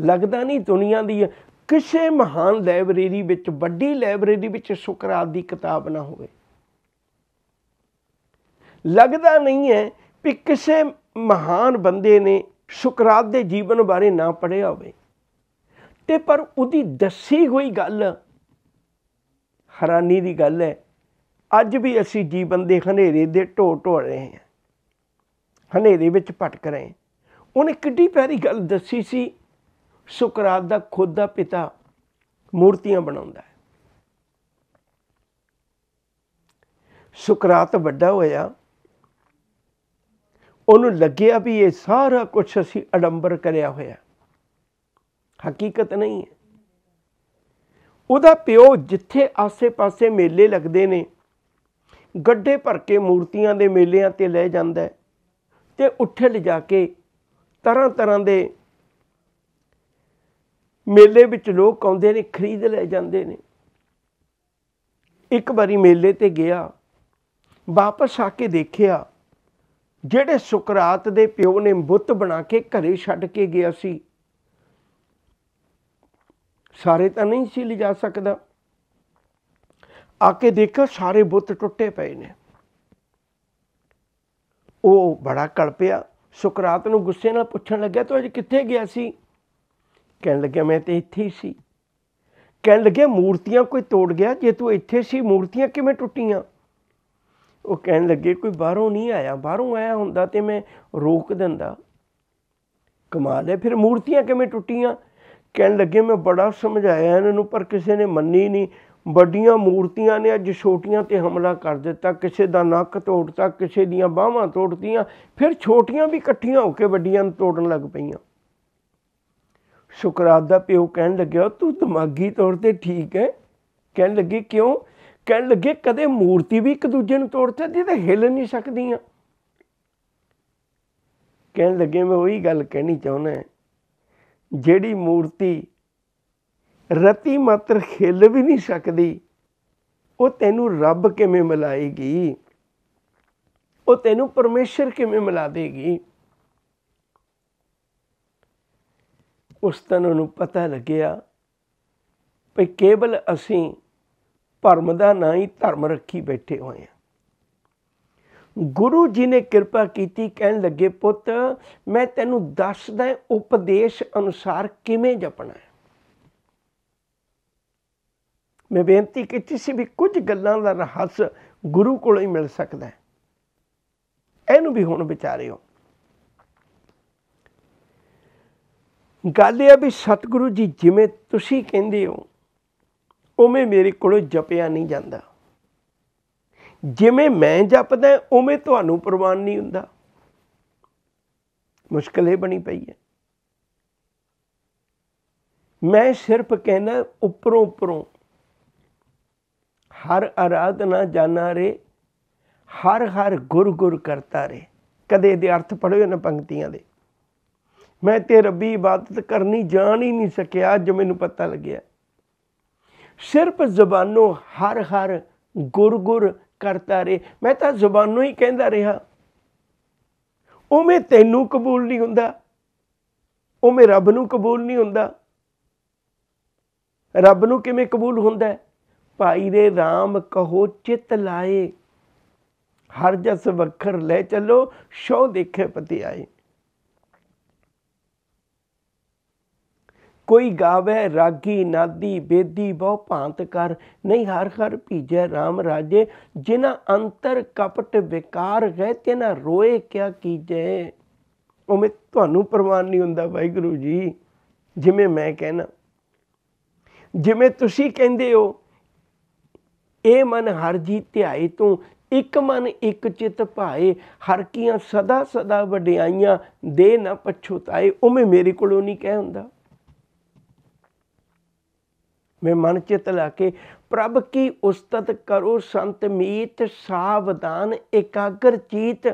ਲੱਗਦਾ ਨਹੀਂ ਦੁਨੀਆ ਦੀ ਕਿਸੇ ਮਹਾਨ ਲਾਇਬ੍ਰੇਰੀ ਵਿੱਚ ਵੱਡੀ ਲਾਇਬ੍ਰੇਰੀ ਵਿੱਚ ਸੁਕਰਾਤ ਦੀ ਕਿਤਾਬ ਨਾ ਹੋਵੇ ਲੱਗਦਾ ਨਹੀਂ ਹੈ ਕਿ ਕਿਸੇ ਮਹਾਨ ਬੰਦੇ ਨੇ ਸੁਕਰਾਤ ਦੇ ਜੀਵਨ ਬਾਰੇ ਨਾ ਪੜਿਆ ਹੋਵੇ ਤੇ ਪਰ ਉਹਦੀ ਦੱਸੀ ਹੋਈ ਗੱਲ ਹੈਰਾਨੀ ਦੀ ਗੱਲ ਹੈ ਅੱਜ ਵੀ ਅਸੀਂ ਜੀਵਨ ਦੇ ਹਨੇਰੇ ਦੇ ਢੋ ਢੋ ਰਹੇ ਹਾਂ ਹਨੇਰੇ ਵਿੱਚ ਭਟਕ ਰਹੇ ਉਹਨੇ ਕਿੱਡੀ ਪੈਰੀ ਗੱਲ ਦੱਸੀ ਸੀ ਸੁਕਰਾਤ ਦਾ ਖੁਦ ਦਾ ਪਿਤਾ ਮੂਰਤੀਆਂ ਬਣਾਉਂਦਾ ਹੈ ਸੁਕਰਾਤ ਵੱਡਾ ਹੋਇਆ ਉਹਨੂੰ ਲੱਗਿਆ ਵੀ ਇਹ ਸਾਰਾ ਕੁਝ ਅਸੀਂ ਅਡੰਬਰ ਕਰਿਆ ਹੋਇਆ ਹਕੀਕਤ ਨਹੀਂ ਹੈ ਉਹਦਾ ਪਿਓ ਜਿੱਥੇ ਆਸੇ-ਪਾਸੇ ਮੇਲੇ ਲੱਗਦੇ ਨੇ ਗੱਡੇ ਭਰ ਕੇ ਮੂਰਤੀਆਂ ਦੇ ਮੇਲਿਆਂ ਤੇ ਲੈ ਜਾਂਦਾ ਤੇ ਉੱਥੇ ਲਿਜਾ ਕੇ ਤਰ੍ਹਾਂ ਤਰ੍ਹਾਂ ਦੇ ਮੇਲੇ ਵਿੱਚ ਲੋਕ ਆਉਂਦੇ ਨੇ ਖਰੀਦ ਲੈ ਜਾਂਦੇ ਨੇ ਇੱਕ ਵਾਰੀ ਮੇਲੇ ਤੇ ਗਿਆ ਵਾਪਸ ਆ ਕੇ ਦੇਖਿਆ ਜਿਹੜੇ ਸੁਕਰਾਤ ਦੇ ਪਿਓ ਨੇ ਬੁੱਤ ਬਣਾ ਕੇ ਘਰੇ ਛੱਡ ਕੇ ਗਿਆ ਸੀ ਸਾਰੇ ਤਾਂ ਨਹੀਂ ਸੀ ਲਿਜਾ ਸਕਦਾ ਆ ਕੇ ਦੇਖਿਆ ਸਾਰੇ ਬੁੱਤ ਟੁੱਟੇ ਪਏ ਨੇ ਉਹ ਬੜਾ ਕਲਪਿਆ ਸੁਕਰਾਤ ਨੂੰ ਗੁੱਸੇ ਨਾਲ ਪੁੱਛਣ ਲੱਗਿਆ ਤੂੰ ਅੱਜ ਕਿੱਥੇ ਗਿਆ ਸੀ ਕਹਿਣ ਲੱਗਿਆ ਮੈਂ ਤੇ ਇੱਥੇ ਹੀ ਸੀ ਕਹਿਣ ਲੱਗਿਆ ਮੂਰਤੀਆਂ ਕੋਈ ਤੋੜ ਗਿਆ ਜੇ ਤੂੰ ਇੱਥੇ ਸੀ ਮੂਰਤੀਆਂ ਕਿਵੇਂ ਟੁੱਟੀਆਂ ਉਹ ਕਹਿਣ ਲੱਗੇ ਕੋਈ ਬਾਹਰੋਂ ਨਹੀਂ ਆਇਆ ਬਾਹਰੋਂ ਆਇਆ ਹੁੰਦਾ ਤੇ ਮੈਂ ਰੋਕ ਦਿੰਦਾ ਕਮਾਲ ਹੈ ਫਿਰ ਮੂਰਤੀਆਂ ਕਿਵੇਂ ਟੁੱਟੀਆਂ ਕਹਿਣ ਲੱਗੇ ਮੈਂ ਬੜਾ ਸਮਝਾਇਆ ਇਹਨਾਂ ਨੂੰ ਪਰ ਕਿਸੇ ਨੇ ਮੰਨੀ ਨਹੀਂ ਵੱਡੀਆਂ ਮੂਰਤੀਆਂ ਨੇ ਅੱਜ ਛੋਟੀਆਂ ਤੇ ਹਮਲਾ ਕਰ ਦਿੱਤਾ ਕਿਸੇ ਦਾ ਨੱਕ ਤੋੜਤਾ ਕਿਸੇ ਦੀਆਂ ਬਾਹਾਂ ਤੋੜਤੀਆਂ ਫਿਰ ਛੋਟੀਆਂ ਵੀ ਇਕੱਠੀਆਂ ਹੋ ਕੇ ਵੱਡੀਆਂ ਨੂੰ ਤੋੜਨ ਲੱਗ ਪਈਆਂ ਸ਼ੁਕਰਾਤ ਦਾ ਪਿਓ ਕਹਿਣ ਲੱਗਿਆ ਤੂੰ ਦਿਮਾਗੀ ਤੌਰ ਤੇ ਠੀਕ ਹੈ ਕਹਿਣ ਲੱਗੇ ਕਿਉਂ ਕਹਿਣ ਲੱਗੇ ਕਦੇ ਮੂਰਤੀ ਵੀ ਇੱਕ ਦੂਜੇ ਨੂੰ ਤੋੜ ਸਕਦੀ ਤੇ ਹਿਲ ਨਹੀਂ ਸਕਦੀਆਂ ਕਹਿਣ ਲੱਗੇ ਮੈਂ ਉਹੀ ਗੱਲ ਕਹਿਣੀ ਚਾਹੁੰਦਾ ਜਿਹੜੀ ਮੂਰਤੀ ਰਤੀ ਮਾਤਰ ਖੇਲ ਵੀ ਨਹੀਂ ਸਕਦੀ ਉਹ ਤੈਨੂੰ ਰੱਬ ਕਿਵੇਂ ਮਿਲਾਏਗੀ ਉਹ ਤੈਨੂੰ ਪਰਮੇਸ਼ਰ ਕਿਵੇਂ ਮਿਲਾ ਦੇਗੀ ਉਸ ਤਨ ਨੂੰ ਪਤਾ ਲੱਗਿਆ ਕਿ ਕੇਵਲ ਅਸੀਂ ਭਰਮ ਦਾ ਨਾ ਹੀ ਧਰਮ ਰੱਖੀ ਬੈਠੇ ਹੋਏ ਆ ਗੁਰੂ ਜੀ ਨੇ ਕਿਰਪਾ ਕੀਤੀ ਕਹਿਣ ਲੱਗੇ ਪੁੱਤ ਮੈਂ ਤੈਨੂੰ ਦੱਸਦਾ ਉਪਦੇਸ਼ ਅਨੁਸਾਰ ਕਿਵੇਂ ਜਪਣਾ ਹੈ ਮੈਂ ਬੇਨਤੀ ਕੀਤੀ ਸੀ ਵੀ ਕੁਝ ਗੱਲਾਂ ਦਾ ਰਹੱਸ ਗੁਰੂ ਕੋਲੋਂ ਹੀ ਮਿਲ ਸਕਦਾ ਹੈ ਇਹਨੂੰ ਵੀ ਹੁਣ ਵਿਚਾਰਿਓ ਗੱਲ ਇਹ ਵੀ ਸਤਿਗੁਰੂ ਜੀ ਜਿਵੇਂ ਤੁਸੀਂ ਕਹਿੰਦੇ ਹੋ ਉਵੇਂ ਮੇਰੇ ਕੋਲੋਂ ਜਪਿਆ ਨਹੀਂ ਜਾਂਦਾ ਜਿਵੇਂ ਮੈਂ ਜਪਦਾ ਉਵੇਂ ਤੁਹਾਨੂੰ ਪ੍ਰਵਾਨ ਨਹੀਂ ਹੁੰਦਾ ਮੁਸ਼ਕਲ ਇਹ ਬਣੀ ਪਈ ਹੈ ਮੈਂ ਸਿਰਫ ਕਹਿਣਾ ਉੱਪਰੋਂ ਉੱਪਰੋਂ ਹਰ ਅਰਾਧਨਾ ਜਾਣਾ ਰੇ ਹਰ ਹਰ ਗੁਰ ਗੁਰ ਕਰਤਾ ਰੇ ਕਦੇ ਇਹਦੇ ਅਰਥ ਪੜ੍ਹੋ ਨਾ ਪੰਕਤੀਆਂ ਦੇ ਮੈਂ ਤੇ ਰੱਬੀ ਇਬਾਦਤ ਕਰਨੀ ਜਾਣ ਹੀ ਨਹੀਂ ਸਕਿਆ ਅੱਜ ਮੈਨੂੰ ਪਤਾ ਲੱਗਿਆ ਸਿਰਫ ਜ਼ਬਾਨੋਂ ਹਰ ਹਰ ਗੁਰ ਗੁਰ ਕਰਤਾ ਰੇ ਮੈਂ ਤਾਂ ਜ਼ਬਾਨੋਂ ਹੀ ਕਹਿੰਦਾ ਰਿਹਾ ਉਵੇਂ ਤੈਨੂੰ ਕਬੂਲ ਨਹੀਂ ਹੁੰਦਾ ਉਵੇਂ ਰੱਬ ਨੂੰ ਕਬੂਲ ਨਹੀਂ ਹੁੰਦਾ ਰੱਬ ਨੂੰ ਕਿਵੇਂ ਕਬੂਲ ਹੁੰਦਾ ਭਾਈ ਦੇ RAM ਕਹੋ ਚਿਤ ਲਾਏ ਹਰ ਜਸ ਵਖਰ ਲੈ ਚੱਲੋ ਸ਼ੋ ਦੇਖੇ ਪਤੀ ਆਏ ਕੋਈ ਗਾਵੇ ਰਾਗੀ ਨਾਦੀ ਬੇਦੀ ਬਹੁ ਭਾਂਤ ਕਰ ਨਹੀਂ ਹਰ ਹਰ ਭੀਜੇ RAM ਰਾਜੇ ਜਿਨ੍ਹਾਂ ਅੰਤਰ ਕਪਟ ਵਿਕਾਰ ਗਏ ਤਿਨਾ ਰੋਏ ਕਿਆ ਕੀਜੇ ਉਹ ਮੈਂ ਤੁਹਾਨੂੰ ਪਰਵਾਨ ਨਹੀਂ ਹੁੰਦਾ ਵਾਹਿਗੁਰੂ ਜੀ ਜਿਵੇਂ ਮੈਂ ਕਹਿਣਾ ਜਿਵੇਂ ਤੁਸੀਂ ਕਹਿੰਦੇ ਹੋ ਇਹ ਮਨ ਹਰ ਜੀ ਧਿਆਏ ਤੋਂ ਇੱਕ ਮਨ ਇੱਕ ਚਿਤ ਭਾਏ ਹਰ ਕੀਆਂ ਸਦਾ ਸਦਾ ਵਡਿਆਈਆਂ ਦੇ ਨਾ ਪਛੋਤਾਏ ਉਵੇਂ ਮੇਰੇ ਕੋਲੋਂ ਨਹੀਂ ਕਹਿ ਹੁੰਦਾ ਮੈਂ ਮਨ ਚਿਤ ਲਾ ਕੇ ਪ੍ਰਭ ਕੀ ਉਸਤਤ ਕਰੋ ਸੰਤ ਮੀਤ ਸਾਵਧਾਨ ਇਕਾਗਰ ਚੀਤ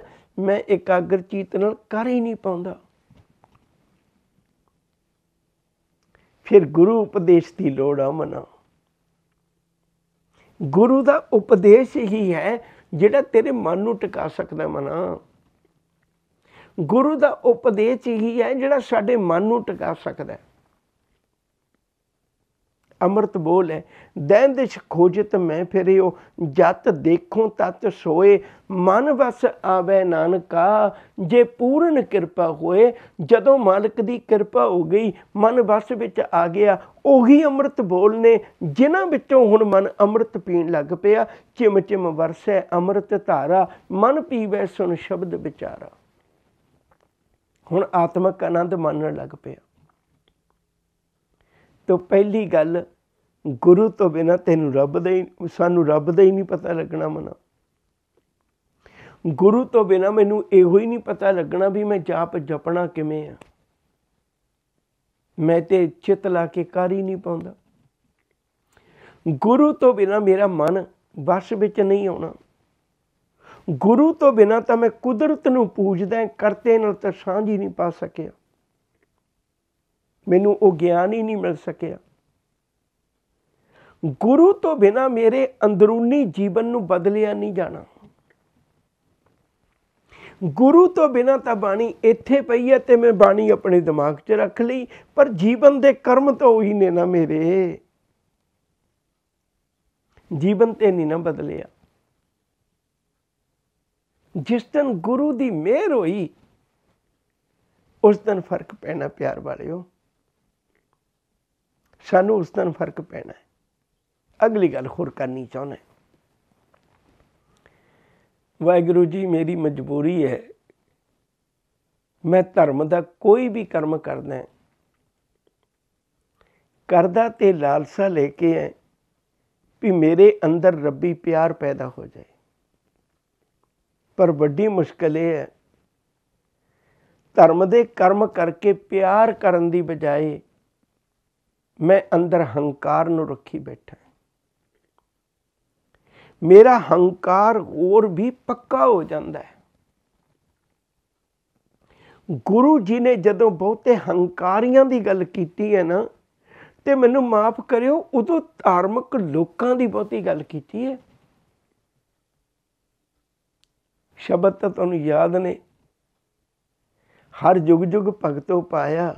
ਮੈਂ ਇਕਾਗਰ ਚੀਤ ਨਾਲ ਕਰ ਹੀ ਨਹੀਂ ਪਾਉਂਦਾ ਫਿਰ ਗੁਰੂ ਉਪਦੇਸ਼ ਦੀ ਲੋੜ ਆ ਮਨਾ ਗੁਰੂ ਦਾ ਉਪਦੇਸ਼ ਹੀ ਹੈ ਜਿਹੜਾ ਤੇਰੇ ਮਨ ਨੂੰ ਟਿਕਾ ਸਕਦਾ ਮਨਾ ਗੁਰੂ ਦਾ ਉਪਦੇਸ਼ ਹੀ ਹੈ ਜਿਹੜਾ ਸਾਡੇ ਮਨ ਨੂੰ ਟਿਕਾ ਸਕਦਾ ਹੈ ਅੰਮ੍ਰਿਤ ਬੋਲ ਹੈ ਦੈਨ ਦੇਸ਼ ਖੋਜਤ ਮੈਂ ਫਿਰਿਓ ਜਤ ਦੇਖੋ ਤਤ ਸੋਏ ਮਨ ਵਸ ਆਵੇ ਨਾਨਕਾ ਜੇ ਪੂਰਨ ਕਿਰਪਾ ਹੋਏ ਜਦੋਂ ਮਾਲਕ ਦੀ ਕਿਰਪਾ ਹੋ ਗਈ ਮਨ ਵਸ ਵਿੱਚ ਆ ਗਿਆ ਉਹੀ ਅੰਮ੍ਰਿਤ ਬੋਲ ਨੇ ਜਿਨ੍ਹਾਂ ਵਿੱਚੋਂ ਹੁਣ ਮਨ ਅੰਮ੍ਰਿਤ ਪੀਣ ਲੱਗ ਪਿਆ ਚਿਮ ਚਿਮ ਵਰਸੈ ਅੰਮ੍ਰਿਤ ਧਾਰਾ ਮਨ ਪੀਵੇ ਸੁਣ ਸ਼ਬਦ ਵਿਚਾਰਾ ਹੁਣ ਆਤਮਿਕ ਆਨੰਦ ਮੰਨਣ ਲੱਗ ਪਿਆ ਤੋਂ ਪਹਿਲੀ ਗੱਲ ਗੁਰੂ ਤੋਂ ਬਿਨਾ ਤੈਨੂੰ ਰੱਬ ਦਾ ਹੀ ਸਾਨੂੰ ਰੱਬ ਦਾ ਹੀ ਨਹੀਂ ਪਤਾ ਲੱਗਣਾ ਮਨਾ ਗੁਰੂ ਤੋਂ ਬਿਨਾ ਮੈਨੂੰ ਇਹੋ ਹੀ ਨਹੀਂ ਪਤਾ ਲੱਗਣਾ ਵੀ ਮੈਂ ਜਾਪ ਜਪਣਾ ਕਿਵੇਂ ਆ ਮੈਂ ਤੇ ਚਿਤ ਲਾ ਕੇ ਕਰ ਹੀ ਨਹੀਂ ਪਾਉਂਦਾ ਗੁਰੂ ਤੋਂ ਬਿਨਾ ਮੇਰਾ ਮਨ ਵਸ਼ ਵਿੱਚ ਨਹੀਂ ਆਉਣਾ ਗੁਰੂ ਤੋਂ ਬਿਨਾ ਤਾਂ ਮੈਂ ਕੁਦਰਤ ਨੂੰ ਪੂਜਦਾ ਕਰਤੇ ਨਾਲ ਤਾਂ ਸਾਂਝ ਹੀ ਨਹੀਂ ਪਾ ਸਕਿਆ ਮੈਨੂੰ ਉਹ ਗਿਆਨ ਹੀ ਨਹੀਂ ਮਿਲ ਸਕਿਆ ਗੁਰੂ ਤੋਂ ਬਿਨਾ ਮੇਰੇ ਅੰਦਰੂਨੀ ਜੀਵਨ ਨੂੰ ਬਦਲਿਆ ਨਹੀਂ ਜਾਣਾ ਗੁਰੂ ਤੋਂ ਬਿਨਾ ਤਾਂ ਬਾਣੀ ਇੱਥੇ ਪਈ ਹੈ ਤੇ ਮੈਂ ਬਾਣੀ ਆਪਣੇ ਦਿਮਾਗ 'ਚ ਰੱਖ ਲਈ ਪਰ ਜੀਵਨ ਦੇ ਕਰਮ ਤਾਂ ਉਹੀ ਨੇ ਨਾ ਮੇਰੇ ਜੀਵਨ ਤੇ ਨਹੀਂ ਨਾ ਬਦਲਿਆ ਜਿਸ ਦਿਨ ਗੁਰੂ ਦੀ ਮਿਹਰ ਹੋਈ ਉਸ ਦਿਨ ਫਰਕ ਪੈਣਾ ਪਿਆਰ ਵਾਲਿਓ ਸਾਨੂੰ ਉਸ ਤਨ ਫਰਕ ਪੈਣਾ ਹੈ ਅਗਲੀ ਗੱਲ ਹੋਰ ਕਰਨੀ ਚਾਹੁੰਦਾ ਵਾਹਿਗੁਰੂ ਜੀ ਮੇਰੀ ਮਜਬੂਰੀ ਹੈ ਮੈਂ ਧਰਮ ਦਾ ਕੋਈ ਵੀ ਕਰਮ ਕਰਦਾ ਕਰਦਾ ਤੇ ਲਾਲਸਾ ਲੈ ਕੇ ਹੈ ਵੀ ਮੇਰੇ ਅੰਦਰ ਰੱਬੀ ਪਿਆਰ ਪੈਦਾ ਹੋ ਜਾਏ ਪਰ ਵੱਡੀ ਮੁਸ਼ਕਲ ਇਹ ਹੈ ਧਰਮ ਦੇ ਕਰਮ ਕਰਕੇ ਪਿਆਰ ਕਰਨ ਦੀ ਬਜਾਏ ਮੈਂ ਅੰਦਰ ਹੰਕਾਰ ਨੂੰ ਰੱਖੀ ਬੈਠਾ ਮੇਰਾ ਹੰਕਾਰ ਹੋਰ ਵੀ ਪੱਕਾ ਹੋ ਜਾਂਦਾ ਹੈ ਗੁਰੂ ਜੀ ਨੇ ਜਦੋਂ ਬਹੁਤੇ ਹੰਕਾਰੀਆਂ ਦੀ ਗੱਲ ਕੀਤੀ ਹੈ ਨਾ ਤੇ ਮੈਨੂੰ ਮਾਫ ਕਰਿਓ ਉਦੋਂ ਧਾਰਮਿਕ ਲੋਕਾਂ ਦੀ ਬਹੁਤੀ ਗੱਲ ਕੀਤੀ ਹੈ ਸ਼ਬਦ ਤਾਂ ਤੁਹਾਨੂੰ ਯਾਦ ਨੇ ਹਰ ਜੁਗ ਜੁਗ ਭਗਤੋ ਪਾਇਆ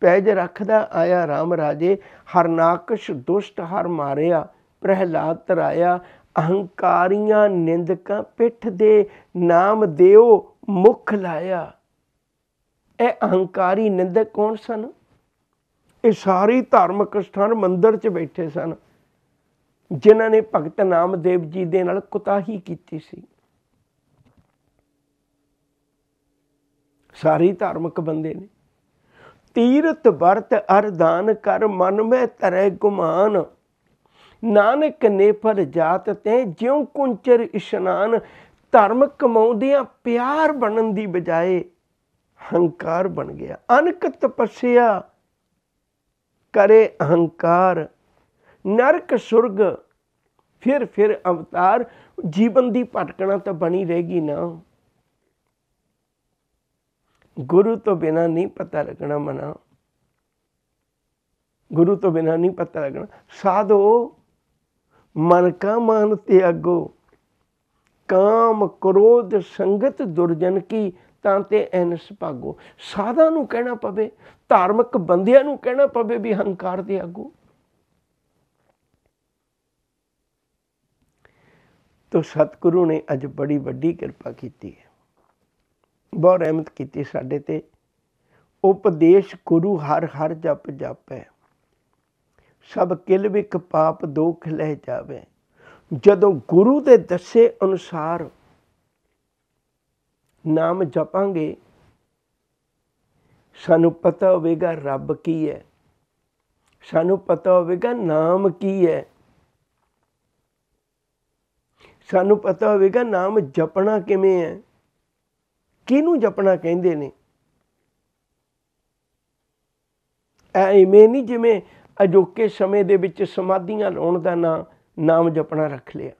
ਪੈਜ ਰੱਖਦਾ ਆਇਆ RAM ਰਾਜੇ ਹਰ ਨਾਕਸ਼ ਦੁਸ਼ਟ ਹਰ ਮਾਰਿਆ ਪ੍ਰਹਿਲਾਦ ਤਰਾਇਆ ਅਹੰਕਾਰੀਆਂ ਨਿੰਦਕਾਂ ਪਿੱਠ ਦੇ ਨਾਮ ਦਿਓ ਮੁਖ ਲਾਇਆ ਇਹ ਅਹੰਕਾਰੀ ਨਿੰਦਕ ਕੌਣ ਸਨ ਇਹ ਸਾਰੇ ਧਾਰਮਿਕ ਸਥਾਨ ਮੰਦਿਰ 'ਚ ਬੈਠੇ ਸਨ ਜਿਨ੍ਹਾਂ ਨੇ ਭਗਤ ਨਾਮਦੇਵ ਜੀ ਦੇ ਨਾਲ ਕੁਤਾਹੀ ਕੀਤੀ ਸੀ ਸਾਰੇ ਧਾਰਮਿਕ ਬੰਦੇ ਨੇ ਤੀਰਤ ਵਰਤ ਅਰਦਾਨ ਕਰ ਮਨ ਮੈਂ ਤਰੇ ਗੁਮਾਨ ਨਾਨਕ ਨੇ ਪਰ ਜਾਤ ਤੇ ਜਿਉ ਕੁੰਚਰ ਇਸ਼ਨਾਨ ਧਰਮ ਕਮਾਉਂਦਿਆਂ ਪਿਆਰ ਬਣਨ ਦੀ ਬਜਾਏ ਹੰਕਾਰ ਬਣ ਗਿਆ ਅਨਕ ਤਪੱਸਿਆ ਕਰੇ ਅਹੰਕਾਰ ਨਰਕ ਸੁਰਗ ਫਿਰ ਫਿਰ ਅਵਤਾਰ ਜੀਵਨ ਦੀ ਭਟਕਣਾ ਤਾਂ ਬਣੀ ਰਹੇਗੀ ਨਾ ਗੁਰੂ ਤੋਂ ਬਿਨਾ ਨਹੀਂ ਪਤਾ ਲੱਗਣਾ ਮਨਾ ਗੁਰੂ ਤੋਂ ਬਿਨਾ ਨਹੀਂ ਪਤਾ ਲੱਗਣਾ ਸਾਧੋ ਮਨ ਕਾ ਮਾਨ ਤੇ ਅਗੋ ਕਾਮ ਕ੍ਰੋਧ ਸੰਗਤ ਦੁਰਜਨ ਕੀ ਤਾਂ ਤੇ ਐਨਸ ਭਾਗੋ ਸਾਧਾ ਨੂੰ ਕਹਿਣਾ ਪਵੇ ਧਾਰਮਿਕ ਬੰਦਿਆਂ ਨੂੰ ਕਹਿਣਾ ਪਵੇ ਵੀ ਹੰਕਾਰ ਦੇ ਅਗੋ ਤੋ ਸਤਿਗੁਰੂ ਨੇ ਅੱਜ ਬੜੀ ਵੱਡੀ ਕਿਰਪਾ ਕੀਤੀ ਹੈ ਬਹੁਤ ਰਹਿਮਤ ਕੀਤੀ ਸਾਡੇ ਤੇ ਉਪਦੇਸ਼ ਗੁਰੂ ਹਰ ਹਰ ਜਪ ਜਾਪੈ ਸਭ ਕਿਲ ਵਿਕ ਪਾਪ ਦੋਖ ਲੈ ਜਾਵੇ ਜਦੋਂ ਗੁਰੂ ਦੇ ਦੱਸੇ ਅਨੁਸਾਰ ਨਾਮ ਜਪਾਂਗੇ ਸਾਨੂੰ ਪਤਾ ਹੋਵੇਗਾ ਰੱਬ ਕੀ ਹੈ ਸਾਨੂੰ ਪਤਾ ਹੋਵੇਗਾ ਨਾਮ ਕੀ ਹੈ ਸਾਨੂੰ ਪਤਾ ਹੋਵੇਗਾ ਨਾਮ ਜਪਣਾ ਕਿਵੇਂ ਹੈ ਕਿਹਨੂੰ ਜਪਣਾ ਕਹਿੰਦੇ ਨੇ ਐਵੇਂ ਨਹੀਂ ਜਿਵੇਂ ਅਜੋਕੇ ਸਮੇਂ ਦੇ ਵਿੱਚ ਸਮਾਧੀਆਂ ਲਾਉਣ ਦਾ ਨਾਮ ਨਾਮ ਜਪਣਾ ਰੱਖ ਲਿਆ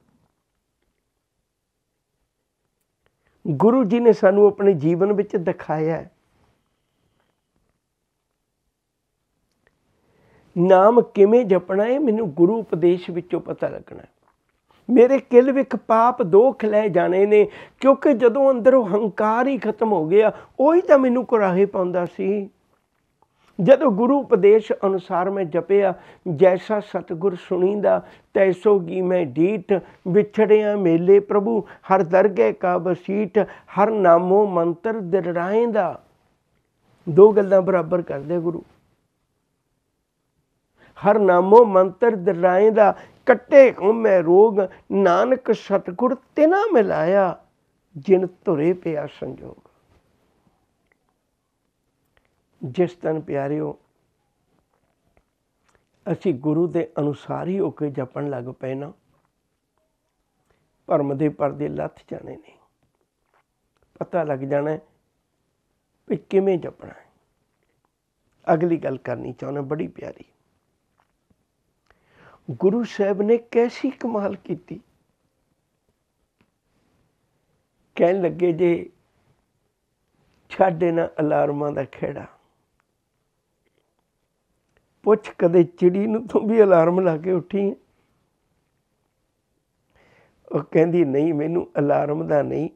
ਗੁਰੂ ਜੀ ਨੇ ਸਾਨੂੰ ਆਪਣੇ ਜੀਵਨ ਵਿੱਚ ਦਿਖਾਇਆ ਨਾਮ ਕਿਵੇਂ ਜਪਣਾ ਹੈ ਮੈਨੂੰ ਗੁਰੂ ਉਪਦੇਸ਼ ਵਿੱਚੋਂ ਪਤਾ ਲੱਗਣਾ ਮੇਰੇ ਕਿਲ ਵਿੱਚ ਪਾਪ ਦੋਖ ਲੈ ਜਾਣੇ ਨੇ ਕਿਉਂਕਿ ਜਦੋਂ ਅੰਦਰੋਂ ਹੰਕਾਰ ਹੀ ਖਤਮ ਹੋ ਗਿਆ ਉਹੀ ਤਾਂ ਮੈਨੂੰ ਕੁਰਾਹੇ ਪਾਉਂਦਾ ਸੀ ਜਦੋਂ ਗੁਰੂ ਉਪਦੇਸ਼ ਅਨੁਸਾਰ ਮੈਂ ਜਪਿਆ ਜੈਸਾ ਸਤਗੁਰ ਸੁਣੀਂਦਾ ਤੈਸੋ ਕੀ ਮੈਂ ਢੀਠ ਵਿਛੜਿਆ ਮੇਲੇ ਪ੍ਰਭੂ ਹਰ ਦਰਗਹਿ ਕਾ ਬਸੀਠ ਹਰ ਨਾਮੋ ਮੰਤਰ ਦਿਰਾਇਂਦਾ ਦੋ ਗੱਲਾਂ ਬਰਾਬਰ ਕਰਦੇ ਗੁਰੂ ਹਰ ਨਾਮੋ ਮੰਤਰ ਦਿਰਾਇਂਦਾ ਕੱਟੇ ਹਮੇ ਰੋਗ ਨਾਨਕ ਸਤਗੁਰ ਤਿਨਾ ਮਿਲਾਇਆ ਜਿਨ ਧੁਰੇ ਪਿਆ ਸੰਜੋਗ ਜਿਸ ਤਨ ਪਿਆਰਿਓ ਅਸੀਂ ਗੁਰੂ ਦੇ ਅਨੁਸਾਰ ਹੀ ਹੋ ਕੇ ਜਪਣ ਲੱਗ ਪਏ ਨਾ ਪਰਮ ਦੇ ਪਰਦੇ ਲੱਥ ਜਾਣੇ ਨੇ ਪਤਾ ਲੱਗ ਜਾਣਾ ਵੀ ਕਿਵੇਂ ਜਪਣਾ ਹੈ ਅਗਲੀ ਗੱਲ ਕਰਨੀ ਚਾਹੁੰਦਾ ਬੜੀ ਪਿਆਰੀ ਗੁਰੂ ਸਾਹਿਬ ਨੇ ਕੈਸੀ ਕਮਾਲ ਕੀਤੀ ਕਹਿਣ ਲੱਗੇ ਜੇ ਛੱਡ ਦੇਣਾ ਅਲਾਰਮਾਂ ਦਾ ਖੇੜਾ ਪੁੱਛ ਕਦੇ ਚਿੜੀ ਨੂੰ ਤੂੰ ਵੀ ਅਲਾਰਮ ਲਾ ਕੇ ਉੱਠੀ ਉਹ ਕਹਿੰਦੀ ਨਹੀਂ ਮੈਨੂੰ ਅਲਾਰਮ ਦਾ ਨਹੀਂ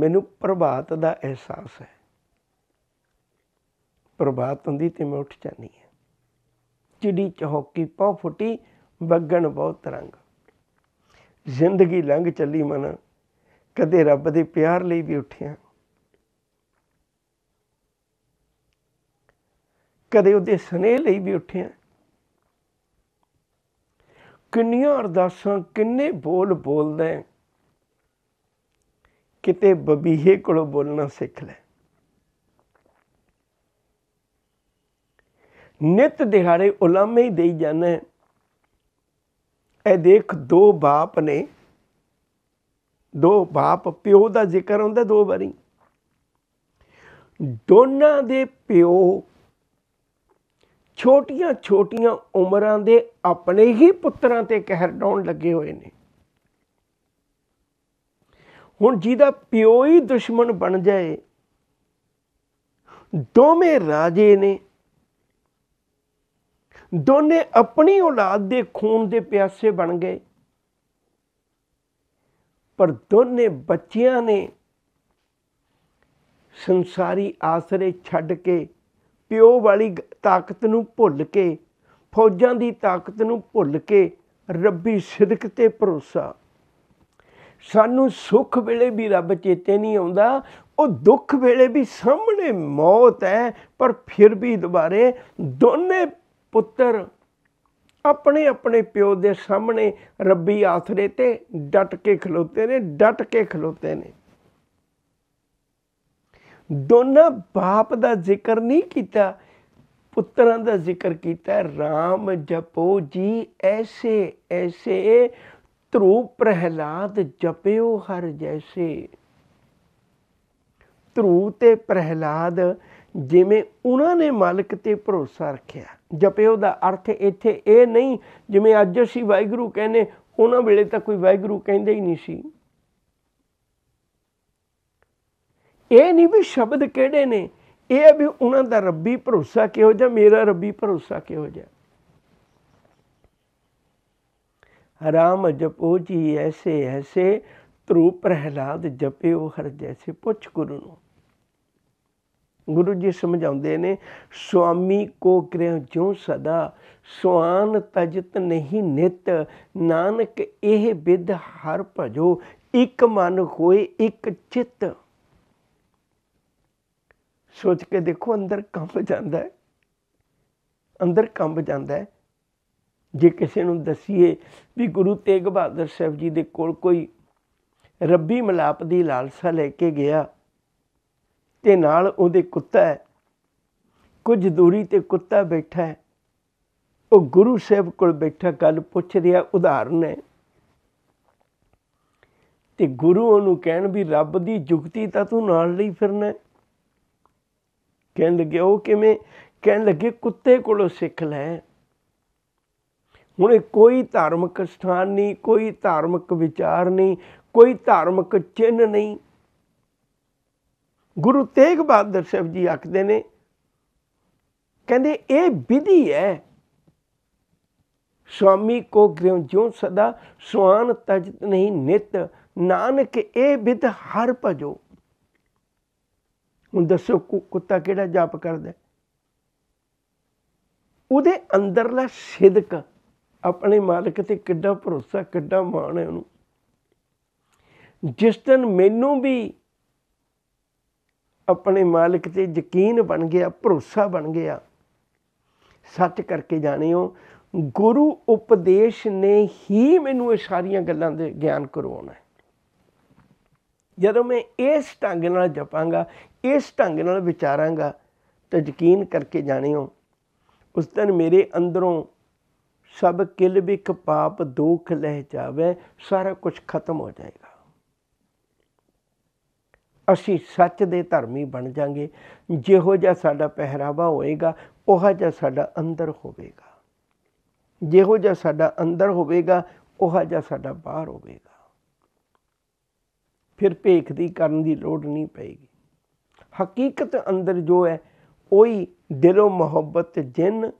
ਮੈਨੂੰ ਪ੍ਰਭਾਤ ਦਾ ਅਹਿਸਾਸ ਹੈ ਪ੍ਰਭਾਤ ਹੁੰਦੀ ਤੇ ਮੈਂ ਉੱਠ ਜਾਂਦੀ ਹਾਂ ਚਿੜੀ ਚਹੋਕੀ ਪਉ ਫੁੱਟੀ ਬੱਗਣ ਬਹੁਤ ਰੰਗ ਜ਼ਿੰਦਗੀ ਲੰਘ ਚੱਲੀ ਮਨ ਕਦੇ ਰੱਬ ਦੇ ਪਿਆਰ ਲਈ ਵੀ ਉੱਠਿਆ ਕਦੇ ਉਹਦੇ ਸਨੇਹ ਲਈ ਵੀ ਉੱਠਿਆ ਕਿੰਨੀਆਂ ਅਰਦਾਸਾਂ ਕਿੰਨੇ ਬੋਲ ਬੋਲਦੇ ਕਿਤੇ ਬਬੀਹੇ ਕੋਲੋਂ ਬੋਲਣਾ ਸਿੱਖ ਲੈ ਨਿਤ ਦਿਹਾੜੇ ਉਲਾਮੇ ਹੀ ਦੇਈ ਜਾਣਾ ਇਹ ਦੇਖ ਦੋ ਬਾਪ ਨੇ ਦੋ ਬਾਪ ਪਿਓ ਦਾ ਜ਼ਿਕਰ ਹੁੰਦਾ ਦੋ ਵਾਰੀ ਦੋਨਾਂ ਦੇ ਪਿਓ ਛੋਟੀਆਂ ਛੋਟੀਆਂ ਉਮਰਾਂ ਦੇ ਆਪਣੇ ਹੀ ਪੁੱਤਰਾਂ ਤੇ ਕਹਿਰ ਡਾਉਣ ਲੱਗੇ ਹੋਏ ਨੇ ਹੁਣ ਜਿਹਦਾ ਪਿਓ ਹੀ ਦੁਸ਼ਮਣ ਬਣ ਜਾਏ ਦੋਵੇਂ ਰਾਜੇ ਨੇ ਦੋਨੇ ਆਪਣੀ ਔਲਾਦ ਦੇ ਖੂਨ ਦੇ ਪਿਆਸੇ ਬਣ ਗਏ ਪਰ ਦੋਨੇ ਬੱਚਿਆਂ ਨੇ ਸੰਸਾਰੀ ਆਸਰੇ ਛੱਡ ਕੇ ਪਿਓ ਵਾਲੀ ਤਾਕਤ ਨੂੰ ਭੁੱਲ ਕੇ ਫੌਜਾਂ ਦੀ ਤਾਕਤ ਨੂੰ ਭੁੱਲ ਕੇ ਰੱਬੀ ਸਿਦਕ ਤੇ ਭਰੋਸਾ ਸਾਨੂੰ ਸੁੱਖ ਵੇਲੇ ਵੀ ਰੱਬ ਚੇਤੇ ਨਹੀਂ ਆਉਂਦਾ ਉਹ ਦੁੱਖ ਵੇਲੇ ਵੀ ਸਾਹਮਣੇ ਮੌਤ ਹੈ ਪਰ ਫਿਰ ਵੀ ਦੁਬਾਰੇ ਦੋਨੇ ਪੁੱਤਰ ਆਪਣੇ ਆਪਣੇ ਪਿਓ ਦੇ ਸਾਹਮਣੇ ਰੱਬੀ ਆਸਰੇ ਤੇ ਡਟ ਕੇ ਖਲੋਤੇ ਨੇ ਡਟ ਕੇ ਖਲੋਤੇ ਨੇ ਦੋਨਾਂ ਬਾਪ ਦਾ ਜ਼ਿਕਰ ਨਹੀਂ ਕੀਤਾ ਪੁੱਤਰਾਂ ਦਾ ਜ਼ਿਕਰ ਕੀਤਾ RAM ਜਪੋ ਜੀ ਐਸੇ ਐਸੇ ਧਰੂ ਪ੍ਰਹਿਲਾਦ ਜਪਿਓ ਹਰ ਜੈਸੇ ਧਰੂ ਤੇ ਪ੍ਰਹਿਲਾਦ ਜਿਵੇਂ ਉਹਨਾਂ ਨੇ ਮਾਲਕ ਤੇ ਭਰੋਸਾ ਰੱਖਿਆ ਜਪਿਓ ਦਾ ਅਰਥ ਇੱਥੇ ਇਹ ਨਹੀਂ ਜਿਵੇਂ ਅੱਜ ਅਸੀਂ ਵਾਹਿਗੁਰੂ ਕਹਿੰਦੇ ਉਹਨਾਂ ਵੇਲੇ ਤਾਂ ਕੋਈ ਵਾਹਿਗੁਰੂ ਕਹਿੰਦੇ ਹੀ ਨਹੀਂ ਸੀ ਇਹ ਨਹੀਂ ਵੀ ਸ਼ਬਦ ਕਿਹੜੇ ਨੇ ਇਹ ਵੀ ਉਹਨਾਂ ਦਾ ਰੱਬੀ ਭਰੋਸਾ ਕਿਹੋ ਜਿਹਾ ਮੇਰਾ ਰੱਬੀ ਭਰੋਸਾ ਕਿਹੋ ਜਿਹਾ ਰਾਮ ਜਪੋ ਜੀ ਐਸੇ ਐਸੇ ਤਰੂ ਪ੍ਰਹਿਲਾਦ ਜਪਿਓ ਹਰ ਜੈਸੇ ਪੁੱਛ ਗੁਰੂ ਨੂੰ ਗੁਰੂ ਜੀ ਸਮਝਾਉਂਦੇ ਨੇ ਸੁਆਮੀ ਕੋ ਕਰਿਓ ਜਿਉ ਸਦਾ ਸੁਆਨ ਤਜਤ ਨਹੀਂ ਨਿਤ ਨਾਨਕ ਇਹ ਵਿਦ ਹਰ ਭਜੋ ਇੱਕ ਮਨ ਹੋਏ ਇੱਕ ਚਿੱਤ ਸੋਚ ਕੇ ਦੇਖੋ ਅੰਦਰ ਕੰਬ ਜਾਂਦਾ ਹੈ ਅੰਦਰ ਕੰਬ ਜਾਂਦਾ ਹੈ ਜੇ ਕਿਸੇ ਨੂੰ ਦਸੀਏ ਵੀ ਗੁਰੂ ਤੇਗ ਬਹਾਦਰ ਸਾਹਿਬ ਜੀ ਦੇ ਕੋਲ ਕੋਈ ਰੱਬੀ ਮਲਾਪ ਦੀ ਲਾਲਸਾ ਲੈ ਕੇ ਗਿਆ ਤੇ ਨਾਲ ਉਹਦੇ ਕੁੱਤਾ ਕੁਝ ਦੂਰੀ ਤੇ ਕੁੱਤਾ ਬੈਠਾ ਹੈ ਉਹ ਗੁਰੂ ਸਾਹਿਬ ਕੋਲ ਬੈਠਾ ਗੱਲ ਪੁੱਛ ਰਿਹਾ ਉਦਾਹਰਨ ਹੈ ਤੇ ਗੁਰੂ ਉਹਨੂੰ ਕਹਿਣ ਵੀ ਰੱਬ ਦੀ ਜੁਗਤੀ ਤਾਂ ਤੂੰ ਨਾਲ ਲਈ ਫਿਰਨਾ ਕਹਿਣ ਲੱਗੇ ਉਹ ਕਿਵੇਂ ਕਹਿਣ ਲੱਗੇ ਕੁੱਤੇ ਕੋਲੋਂ ਸਿੱਖ ਲੈ ਹੁਣ ਕੋਈ ਧਾਰਮਿਕ ਸਥਾਨ ਨਹੀਂ ਕੋਈ ਧਾਰਮਿਕ ਵਿਚਾਰ ਨਹੀਂ ਕੋਈ ਧਾਰਮਿਕ ਚਿੰਨ ਨਹੀਂ ਗੁਰੂ ਤੇਗ ਬਹਾਦਰ ਸਾਹਿਬ ਜੀ ਆਖਦੇ ਨੇ ਕਹਿੰਦੇ ਇਹ ਵਿਧੀ ਹੈ ਸਵਾਮੀ ਕੋ ਗ੍ਰਿਉ ਜਿਉ ਸਦਾ ਸੁਆਨ ਤਜਤ ਨਹੀਂ ਨਿਤ ਨਾਨਕ ਇਹ ਵਿਧ ਹਰ ਭਜੋ ਹੁਣ ਦੱਸੋ ਕੁੱਤਾ ਕਿਹੜਾ ਜਾਪ ਕਰਦਾ ਉਹਦੇ ਅੰਦਰਲਾ ਸਿਦਕ ਆਪਣੇ ਮਾਲਕ ਤੇ ਕਿੱਡਾ ਭਰੋਸਾ ਕਿੱਡਾ ਮਾਣ ਹੈ ਉਹਨੂੰ ਜਿਸ ਦਿਨ ਮੈਨੂੰ ਵੀ ਆਪਣੇ ਮਾਲਕ ਤੇ ਯਕੀਨ ਬਣ ਗਿਆ ਭਰੋਸਾ ਬਣ ਗਿਆ ਸੱਚ ਕਰਕੇ ਜਾਣਿਓ ਗੁਰੂ ਉਪਦੇਸ਼ ਨੇ ਹੀ ਮੈਨੂੰ ਇਹ ਸਾਰੀਆਂ ਗੱਲਾਂ ਦੇ ਗਿਆਨ ਕਰਵਾਉਣਾ ਜਦੋਂ ਮੈਂ ਇਸ ਢੰਗ ਨਾਲ ਜਪਾਂਗਾ ਇਸ ਢੰਗ ਨਾਲ ਵਿਚਾਰਾਂਗਾ ਤਾਂ ਯਕੀਨ ਕਰਕੇ ਜਾਣਿਓ ਉਸ ਦਿਨ ਮੇਰੇ ਅੰਦਰੋਂ ਸਭ ਕਿਲ ਬਿਕ ਪਾਪ ਦੁੱਖ ਲਹਿ ਜਾਵੇ ਸਾਰਾ ਕੁਝ ਖਤਮ ਹੋ ਜਾਏਗਾ ਅਸੀਂ ਸੱਚ ਦੇ ਧਰਮੀ ਬਣ ਜਾਾਂਗੇ ਜਿਹੋ ਜਿਹਾ ਸਾਡਾ ਪਹਿਰਾਵਾ ਹੋਏਗਾ ਉਹ ਜਿਹਾ ਸਾਡਾ ਅੰਦਰ ਹੋਵੇਗਾ ਜਿਹੋ ਜਿਹਾ ਸਾਡਾ ਅੰਦਰ ਹੋਵੇਗਾ ਉਹ ਜਿਹਾ ਸਾਡਾ ਬਾਹਰ ਹੋਵੇਗਾ ਫਿਰ ਭੇਖ ਦੀ ਕਰਨ ਦੀ ਲੋੜ ਨਹੀਂ ਪਏਗੀ ਹਕੀਕਤ ਅੰਦਰ ਜੋ ਹੈ ਉਹੀ ਦਿਲੋਂ ਮੁਹੱਬਤ ਜਿੰਨ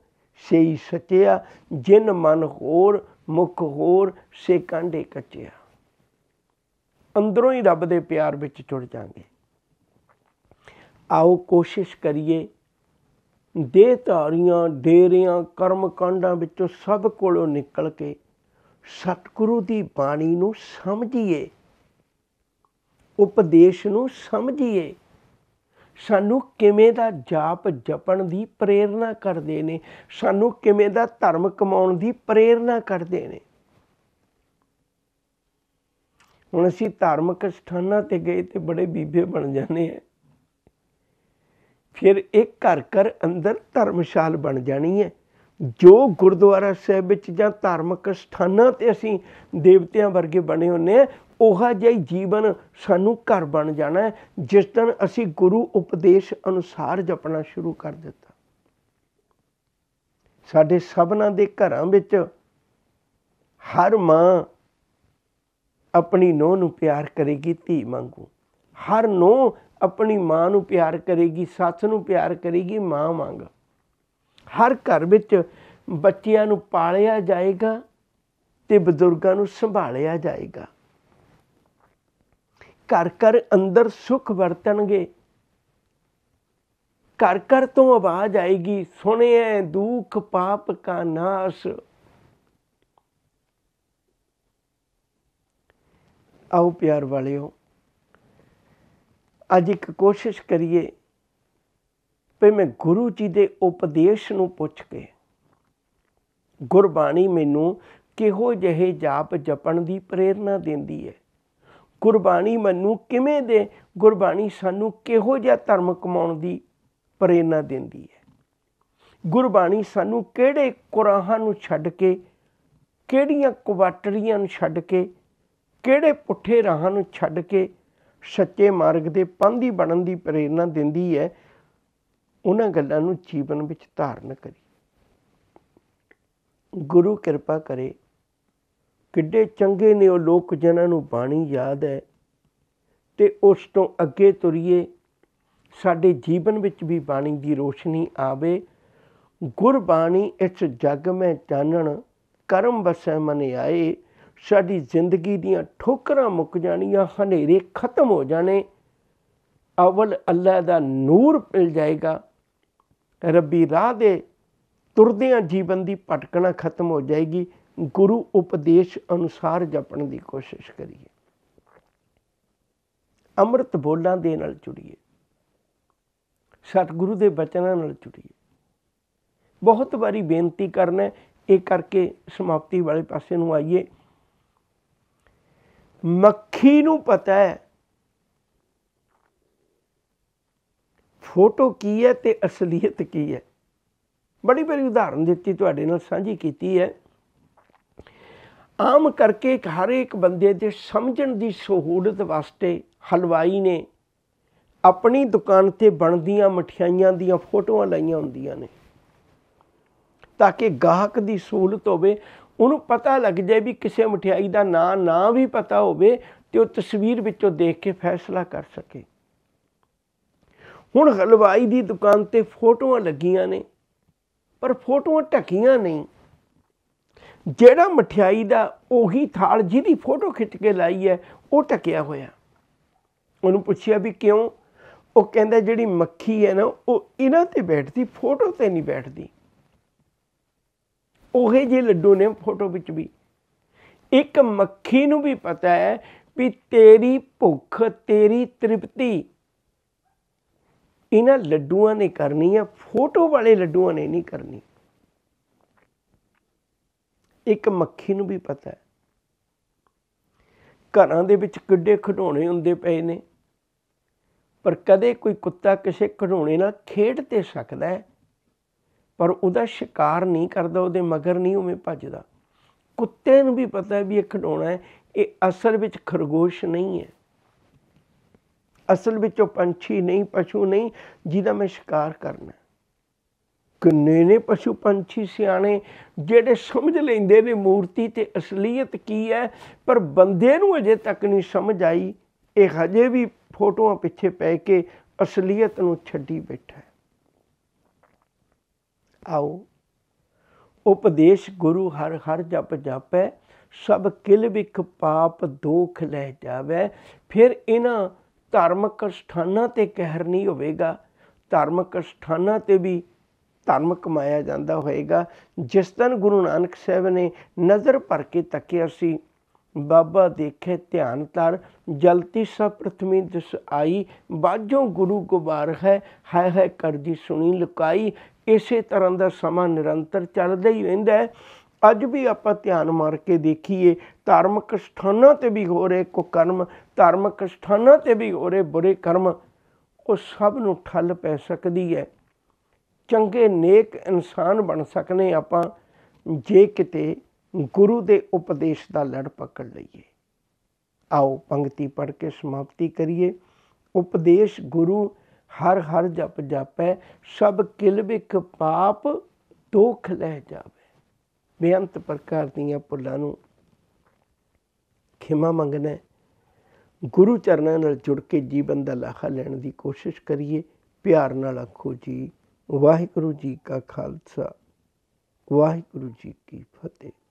ਸੇਈ ਸਚਿਆ ਜਿੰਨ ਮਨ ਹੋਰ ਮੁਖ ਹੋਰ ਸੇ ਕਾਂਡੇ ਕੱਚਿਆ ਅੰਦਰੋਂ ਹੀ ਰੱਬ ਦੇ ਪਿਆਰ ਵਿੱਚ ਜੁੜ ਜਾਾਂਗੇ ਆਓ ਕੋਸ਼ਿਸ਼ ਕਰੀਏ ਦੇ ਧਾਰੀਆਂ ਡੇਰਿਆਂ ਕਰਮ ਕਾਂਡਾਂ ਵਿੱਚੋਂ ਸਭ ਕੋਲੋਂ ਨਿਕਲ ਕੇ ਸਤਿਗੁਰੂ ਦੀ ਬਾਣੀ ਨੂੰ ਸਮਝੀਏ ਉਪਦੇਸ਼ ਨੂੰ ਸਮਝੀਏ ਸਾਨੂੰ ਕਿਵੇਂ ਦਾ ਜਾਪ ਜਪਣ ਦੀ ਪ੍ਰੇਰਣਾ ਕਰਦੇ ਨੇ ਸਾਨੂੰ ਕਿਵੇਂ ਦਾ ਧਰਮ ਕਮਾਉਣ ਦੀ ਪ੍ਰੇਰਣਾ ਕਰਦੇ ਨੇ ਹੁਣ ਅਸੀਂ ਧਾਰਮਿਕ ਸਥਾਨਾਂ ਤੇ ਗਏ ਤੇ ਬੜੇ ਬੀਬੇ ਬਣ ਜਾਣੇ ਆ ਫਿਰ ਇੱਕ ਘਰ ਘਰ ਅੰਦਰ ਧਰਮਸ਼ਾਲ ਬਣ ਜਾਣੀ ਹੈ ਜੋ ਗੁਰਦੁਆਰਾ ਸਾਹਿਬ ਵਿੱਚ ਜਾਂ ਧਾਰਮਿਕ ਸਥਾਨਾਂ ਤੇ ਅਸੀਂ ਦੇਵਤਿਆਂ ਵਰਗੇ ਬਣੇ ਹੁੰਨੇ ਆ ਉਹਾ ਜਿਹੀ ਜੀਵਨ ਸਾਨੂੰ ਘਰ ਬਣ ਜਾਣਾ ਹੈ ਜਿਸ ਦਿਨ ਅਸੀਂ ਗੁਰੂ ਉਪਦੇਸ਼ ਅਨੁਸਾਰ ਜਪਣਾ ਸ਼ੁਰੂ ਕਰ ਦਿੱਤਾ ਸਾਡੇ ਸਭਨਾਂ ਦੇ ਘਰਾਂ ਵਿੱਚ ਹਰ ਮਾਂ ਆਪਣੀ ਨੋਹ ਨੂੰ ਪਿਆਰ ਕਰੇਗੀ ਧੀ ਵਾਂਗੂ ਹਰ ਨੋਹ ਆਪਣੀ ਮਾਂ ਨੂੰ ਪਿਆਰ ਕਰੇਗੀ ਸੱਸ ਨੂੰ ਪਿਆਰ ਕਰੇਗੀ ਮਾਂ ਵਾਂਗ ਹਰ ਘਰ ਵਿੱਚ ਬੱਚਿਆਂ ਨੂੰ ਪਾਲਿਆ ਜਾਏਗਾ ਤੇ ਬਜ਼ੁਰਗਾਂ ਨੂੰ ਸੰਭਾਲਿਆ ਜਾਏਗਾ ਘਰ ਘਰ ਅੰਦਰ ਸੁਖ ਵਰਤਣਗੇ ਘਰ ਘਰ ਤੋਂ ਆਵਾਜ਼ ਆਏਗੀ ਸੁਣਿਆ ਦੁੱਖ ਪਾਪ ਕਾ ਨਾਸ਼ ਆਓ ਪਿਆਰ ਵਾਲਿਓ ਅੱਜ ਇੱਕ ਕੋਸ਼ਿਸ਼ ਕਰੀਏ ਵੀ ਮੈਂ ਗੁਰੂ ਜੀ ਦੇ ਉਪਦੇਸ਼ ਨੂੰ ਪੁੱਛ ਕੇ ਗੁਰਬਾਣੀ ਮੈਨੂੰ ਕਿਹੋ ਜਿਹੇ ਜਾਪ ਜਪਣ ਦੀ ਪ੍ਰੇਰਣਾ ਦਿੰਦੀ ਹੈ ਗੁਰਬਾਣੀ ਮੈਨੂੰ ਕਿਵੇਂ ਦੇ ਗੁਰਬਾਣੀ ਸਾਨੂੰ ਕਿਹੋ ਜਿਹਾ ਧਰਮ ਕਮਾਉਣ ਦੀ ਪ੍ਰੇਰਣਾ ਦਿੰਦੀ ਹੈ ਗੁਰਬਾਣੀ ਸਾਨੂੰ ਕਿਹੜੇ ਕੁਰਾਹਾਂ ਨੂੰ ਛੱਡ ਕੇ ਕਿਹੜੀਆਂ ਕੁਵਾਟਰੀਆਂ ਨੂੰ ਛੱਡ ਕੇ ਕਿਹੜੇ ਪੁੱਠੇ ਰਾਹਾਂ ਨੂੰ ਛੱਡ ਕੇ ਸੱਚੇ ਮਾਰਗ ਦੇ ਪੰਧੀ ਬਣਨ ਦੀ ਪ੍ਰੇਰਣਾ ਦਿੰਦੀ ਹੈ ਉਹਨਾਂ ਗੱਲਾਂ ਨੂੰ ਜੀਵਨ ਵਿੱਚ ਧਾਰਨ ਕਰੀ ਗੁਰੂ ਕਿਰਪਾ ਕਰੇ ਕਿੱਡੇ ਚੰਗੇ ਨੇ ਉਹ ਲੋਕ ਜਿਨ੍ਹਾਂ ਨੂੰ ਬਾਣੀ ਯਾਦ ਹੈ ਤੇ ਉਸ ਤੋਂ ਅੱਗੇ ਤੁਰੀਏ ਸਾਡੇ ਜੀਵਨ ਵਿੱਚ ਵੀ ਬਾਣੀ ਦੀ ਰੋਸ਼ਨੀ ਆਵੇ ਗੁਰਬਾਣੀ ਇਸ ਜਗ ਮੈਂ ਚਾਨਣ ਕਰਮ ਬਸੈ ਮਨ ਆਏ ਸਾਡੀ ਜ਼ਿੰਦਗੀ ਦੀਆਂ ਠੋਕਰਾਂ ਮੁੱਕ ਜਾਣੀਆਂ ਹਨੇਰੇ ਖਤਮ ਹੋ ਜਾਣੇ ਅਵਲ ਅੱਲਾ ਦਾ ਨੂਰ ਮਿਲ ਜਾਏਗਾ ਰੱਬੀ ਰਾਹ ਦੇ ਤੁਰਦਿਆਂ ਜੀਵਨ ਦੀ ਭਟਕਣਾ ਖਤਮ ਹੋ ਜਾਏਗੀ ਗੁਰੂ ਉਪਦੇਸ਼ ਅਨੁਸਾਰ ਜਪਣ ਦੀ ਕੋਸ਼ਿਸ਼ ਕਰੀਏ ਅੰਮ੍ਰਿਤ ਬੋਲਾਂ ਦੇ ਨਾਲ ਜੁੜੀਏ ਸਤਿਗੁਰੂ ਦੇ ਬਚਨਾਂ ਨਾਲ ਜੁੜੀਏ ਬਹੁਤ ਵਾਰੀ ਬੇਨਤੀ ਕਰਨਾ ਇਹ ਕਰਕੇ ਸਮਾਪਤੀ ਵਾਲੇ ਪਾਸੇ ਨੂੰ ਆਈਏ ਮੱਖੀ ਨੂੰ ਪਤਾ ਹੈ ਫੋਟੋ ਕੀ ਹੈ ਤੇ ਅਸਲੀਅਤ ਕੀ ਹੈ ਬੜੀ ਬੜੀ ਉਦਾਹਰਨ ਦਿੱਤੀ ਤੁਹਾਡੇ ਨਾਲ ਸਾਂਝੀ ਕੀਤੀ ਹੈ ਆਮ ਕਰਕੇ ਹਰ ਇੱਕ ਬੰਦੇ ਦੇ ਸਮਝਣ ਦੀ ਸਹੂਲਤ ਵਾਸਤੇ ਹਲਵਾਈ ਨੇ ਆਪਣੀ ਦੁਕਾਨ ਤੇ ਬਣਦੀਆਂ ਮਠਿਆਈਆਂ ਦੀਆਂ ਫੋਟੋਆਂ ਲਾਈਆਂ ਹੁੰਦੀਆਂ ਨੇ ਤਾਂ ਕਿ ਗਾਹਕ ਦੀ ਸਹੂਲਤ ਹੋਵੇ ਉਹਨੂੰ ਪਤਾ ਲੱਗ ਜਾਏ ਵੀ ਕਿਸੇ ਮਠਿਆਈ ਦਾ ਨਾਂ ਨਾ ਵੀ ਪਤਾ ਹੋਵੇ ਤੇ ਉਹ ਤਸਵੀਰ ਵਿੱਚੋਂ ਦੇਖ ਕੇ ਫੈਸਲਾ ਕਰ ਸਕੇ ਹੁਣ ਹਲਵਾਈ ਦੀ ਦੁਕਾਨ ਤੇ ਫੋਟੋਆਂ ਲੱਗੀਆਂ ਨੇ ਪਰ ਫੋਟੋਆਂ ਢੱਕੀਆਂ ਨਹੀਂ ਜਿਹੜਾ ਮਠਿਆਈ ਦਾ ਉਹੀ ਥਾਲ ਜਿਹਦੀ ਫੋਟੋ ਖਿੱਚ ਕੇ ਲਾਈ ਹੈ ਉਹ ਟਕਿਆ ਹੋਇਆ ਉਹਨੂੰ ਪੁੱਛਿਆ ਵੀ ਕਿਉਂ ਉਹ ਕਹਿੰਦਾ ਜਿਹੜੀ ਮੱਖੀ ਹੈ ਨਾ ਉਹ ਇਹਨਾਂ ਤੇ ਬੈਠਦੀ ਫੋਟੋ ਤੇ ਨਹੀਂ ਬੈਠਦੀ ਉਹੇ ਜੇ ਲੱਡੂ ਨੇ ਫੋਟੋ ਵਿੱਚ ਵੀ ਇੱਕ ਮੱਖੀ ਨੂੰ ਵੀ ਪਤਾ ਹੈ ਵੀ ਤੇਰੀ ਭੁੱਖ ਤੇਰੀ ਤ੍ਰਿਪਤੀ ਇਹਨਾਂ ਲੱਡੂਆਂ ਨੇ ਕਰਨੀ ਆ ਫੋਟੋ ਵਾਲੇ ਲੱਡੂਆਂ ਨੇ ਨਹੀਂ ਕਰਨੀ ਇੱਕ ਮੱਖੀ ਨੂੰ ਵੀ ਪਤਾ ਹੈ ਘਰਾਂ ਦੇ ਵਿੱਚ ਕਿੱਡੇ ਖਡੌਣੇ ਹੁੰਦੇ ਪਏ ਨੇ ਪਰ ਕਦੇ ਕੋਈ ਕੁੱਤਾ ਕਿਸੇ ਖਡੌਣੇ ਨਾਲ ਖੇਡ ਤੇ ਸਕਦਾ ਹੈ ਪਰ ਉਹਦਾ ਸ਼ਿਕਾਰ ਨਹੀਂ ਕਰਦਾ ਉਹਦੇ ਮਗਰ ਨਹੀਂ ਉਵੇਂ ਭੱਜਦਾ ਕੁੱਤੇ ਨੂੰ ਵੀ ਪਤਾ ਹੈ ਵੀ ਇਹ ਖਡੋਣਾ ਹੈ ਇਹ ਅਸਲ ਵਿੱਚ ਖਰਗੋਸ਼ ਨਹੀਂ ਹੈ ਅਸਲ ਵਿੱਚ ਉਹ ਪੰਛੀ ਨਹੀਂ ਪਸ਼ੂ ਨਹੀਂ ਜਿਹਦਾ ਮੈਂ ਸ਼ਿਕਾਰ ਕਰਨਾ ਕਿੰਨੇ ਨੇ ਪਸ਼ੂ ਪੰਛੀ ਸਿਆਣੇ ਜਿਹੜੇ ਸਮਝ ਲੈਂਦੇ ਨੇ ਮੂਰਤੀ ਤੇ ਅਸਲੀਅਤ ਕੀ ਹੈ ਪਰ ਬੰਦੇ ਨੂੰ ਅਜੇ ਤੱਕ ਨਹੀਂ ਸਮਝ ਆਈ ਇਹ ਹਜੇ ਵੀ ਫੋਟੋਆਂ ਪਿੱਛੇ ਪੈ ਕੇ ਅਸਲੀਅਤ ਨੂੰ ਛੱਡੀ ਬੈਠਾ ਹੈ ਆਓ ਉਪਦੇਸ਼ ਗੁਰੂ ਹਰ ਹਰ ਜਪ ਜਾਪੈ ਸਭ ਕਿਲ ਵਿਖ ਪਾਪ ਦੋਖ ਲੈ ਜਾਵੇ ਫਿਰ ਇਹਨਾਂ ਧਾਰਮਿਕ ਸਥਾਨਾਂ ਤੇ ਕਹਿਰ ਨਹੀਂ ਹੋਵੇਗਾ ਧਾਰਮਿਕ ਸਥਾਨਾਂ ਤੇ ਵੀ ਧਰਮ ਕਮਾਇਆ ਜਾਂਦਾ ਹੋਏਗਾ ਜਿਸ ਦਿਨ ਗੁਰੂ ਨਾਨਕ ਸਾਹਿਬ ਨੇ ਨਜ਼ਰ ਭਰ ਕੇ ਤੱਕਿਆ ਸੀ ਬਾਬਾ ਦੇਖੇ ਧਿਆਨ ਤਰ ਜਲਤੀ ਸਭ ਪ੍ਰਥਮੀ ਦਿਸ ਆਈ ਬਾਝੋਂ ਗੁਰੂ ਗੁਬਾਰ ਹੈ ਹਾਏ ਹਾਏ ਕਰਦੀ ਸੁਣੀ ਲੁਕਾਈ ਇਸੇ ਤਰ੍ਹਾਂ ਦਾ ਸਮਾਂ ਨਿਰੰਤਰ ਚੱਲਦਾ ਹੀ ਰਹਿੰਦਾ ਹੈ ਅੱਜ ਵੀ ਆਪਾਂ ਧਿਆਨ ਮਾਰ ਕੇ ਦੇਖੀਏ ਧਾਰਮਿਕ ਸਥਾਨਾਂ ਤੇ ਵੀ ਹੋ ਰਹੇ ਕੁਕਰਮ ਧਾਰਮਿਕ ਸਥਾਨਾਂ ਤੇ ਵੀ ਹੋ ਰਹੇ ਬੁਰੇ ਕਰਮ ਉਹ ਸਭ ਨੂੰ ਠੱਲ ਪੈ ਸਕਦੀ ਹੈ ਚੰਗੇ ਨੇਕ ਇਨਸਾਨ ਬਣ ਸਕਨੇ ਆਪਾਂ ਜੇ ਕਿਤੇ ਗੁਰੂ ਦੇ ਉਪਦੇਸ਼ ਦਾ ਲੜ ਪਕੜ ਲਈਏ ਆਓ ਪੰਕਤੀ ਪੜ ਕੇ ਸਮਾਪਤੀ ਕਰੀਏ ਉਪਦੇਸ਼ ਗੁਰੂ ਹਰ ਹਰ ਜਪ ਜਾਪੈ ਸਭ ਕਿਲ ਵਿਖ ਪਾਪ ਦੁਖ ਲੈ ਜਾਵੇ ਬੇਅੰਤ ਪ੍ਰਕਾਰ ਦੀਆਂ ਭੁੱਲਾਂ ਨੂੰ ਖਿਮਾ ਮੰਗਨੇ ਗੁਰੂ ਚਰਨਾਂ ਨਾਲ ਜੁੜ ਕੇ ਜੀਵਨ ਦਾ ਲਾਹਾ ਲੈਣ ਦੀ ਕੋਸ਼ਿਸ਼ ਕਰੀਏ ਪਿਆਰ ਨਾਲ ਆਖੋ ਜੀ ਵਾਹਿਗੁਰੂ ਜੀ ਕਾ ਖਾਲਸਾ ਵਾਹਿਗੁਰੂ ਜੀ ਕੀ ਫਤਿਹ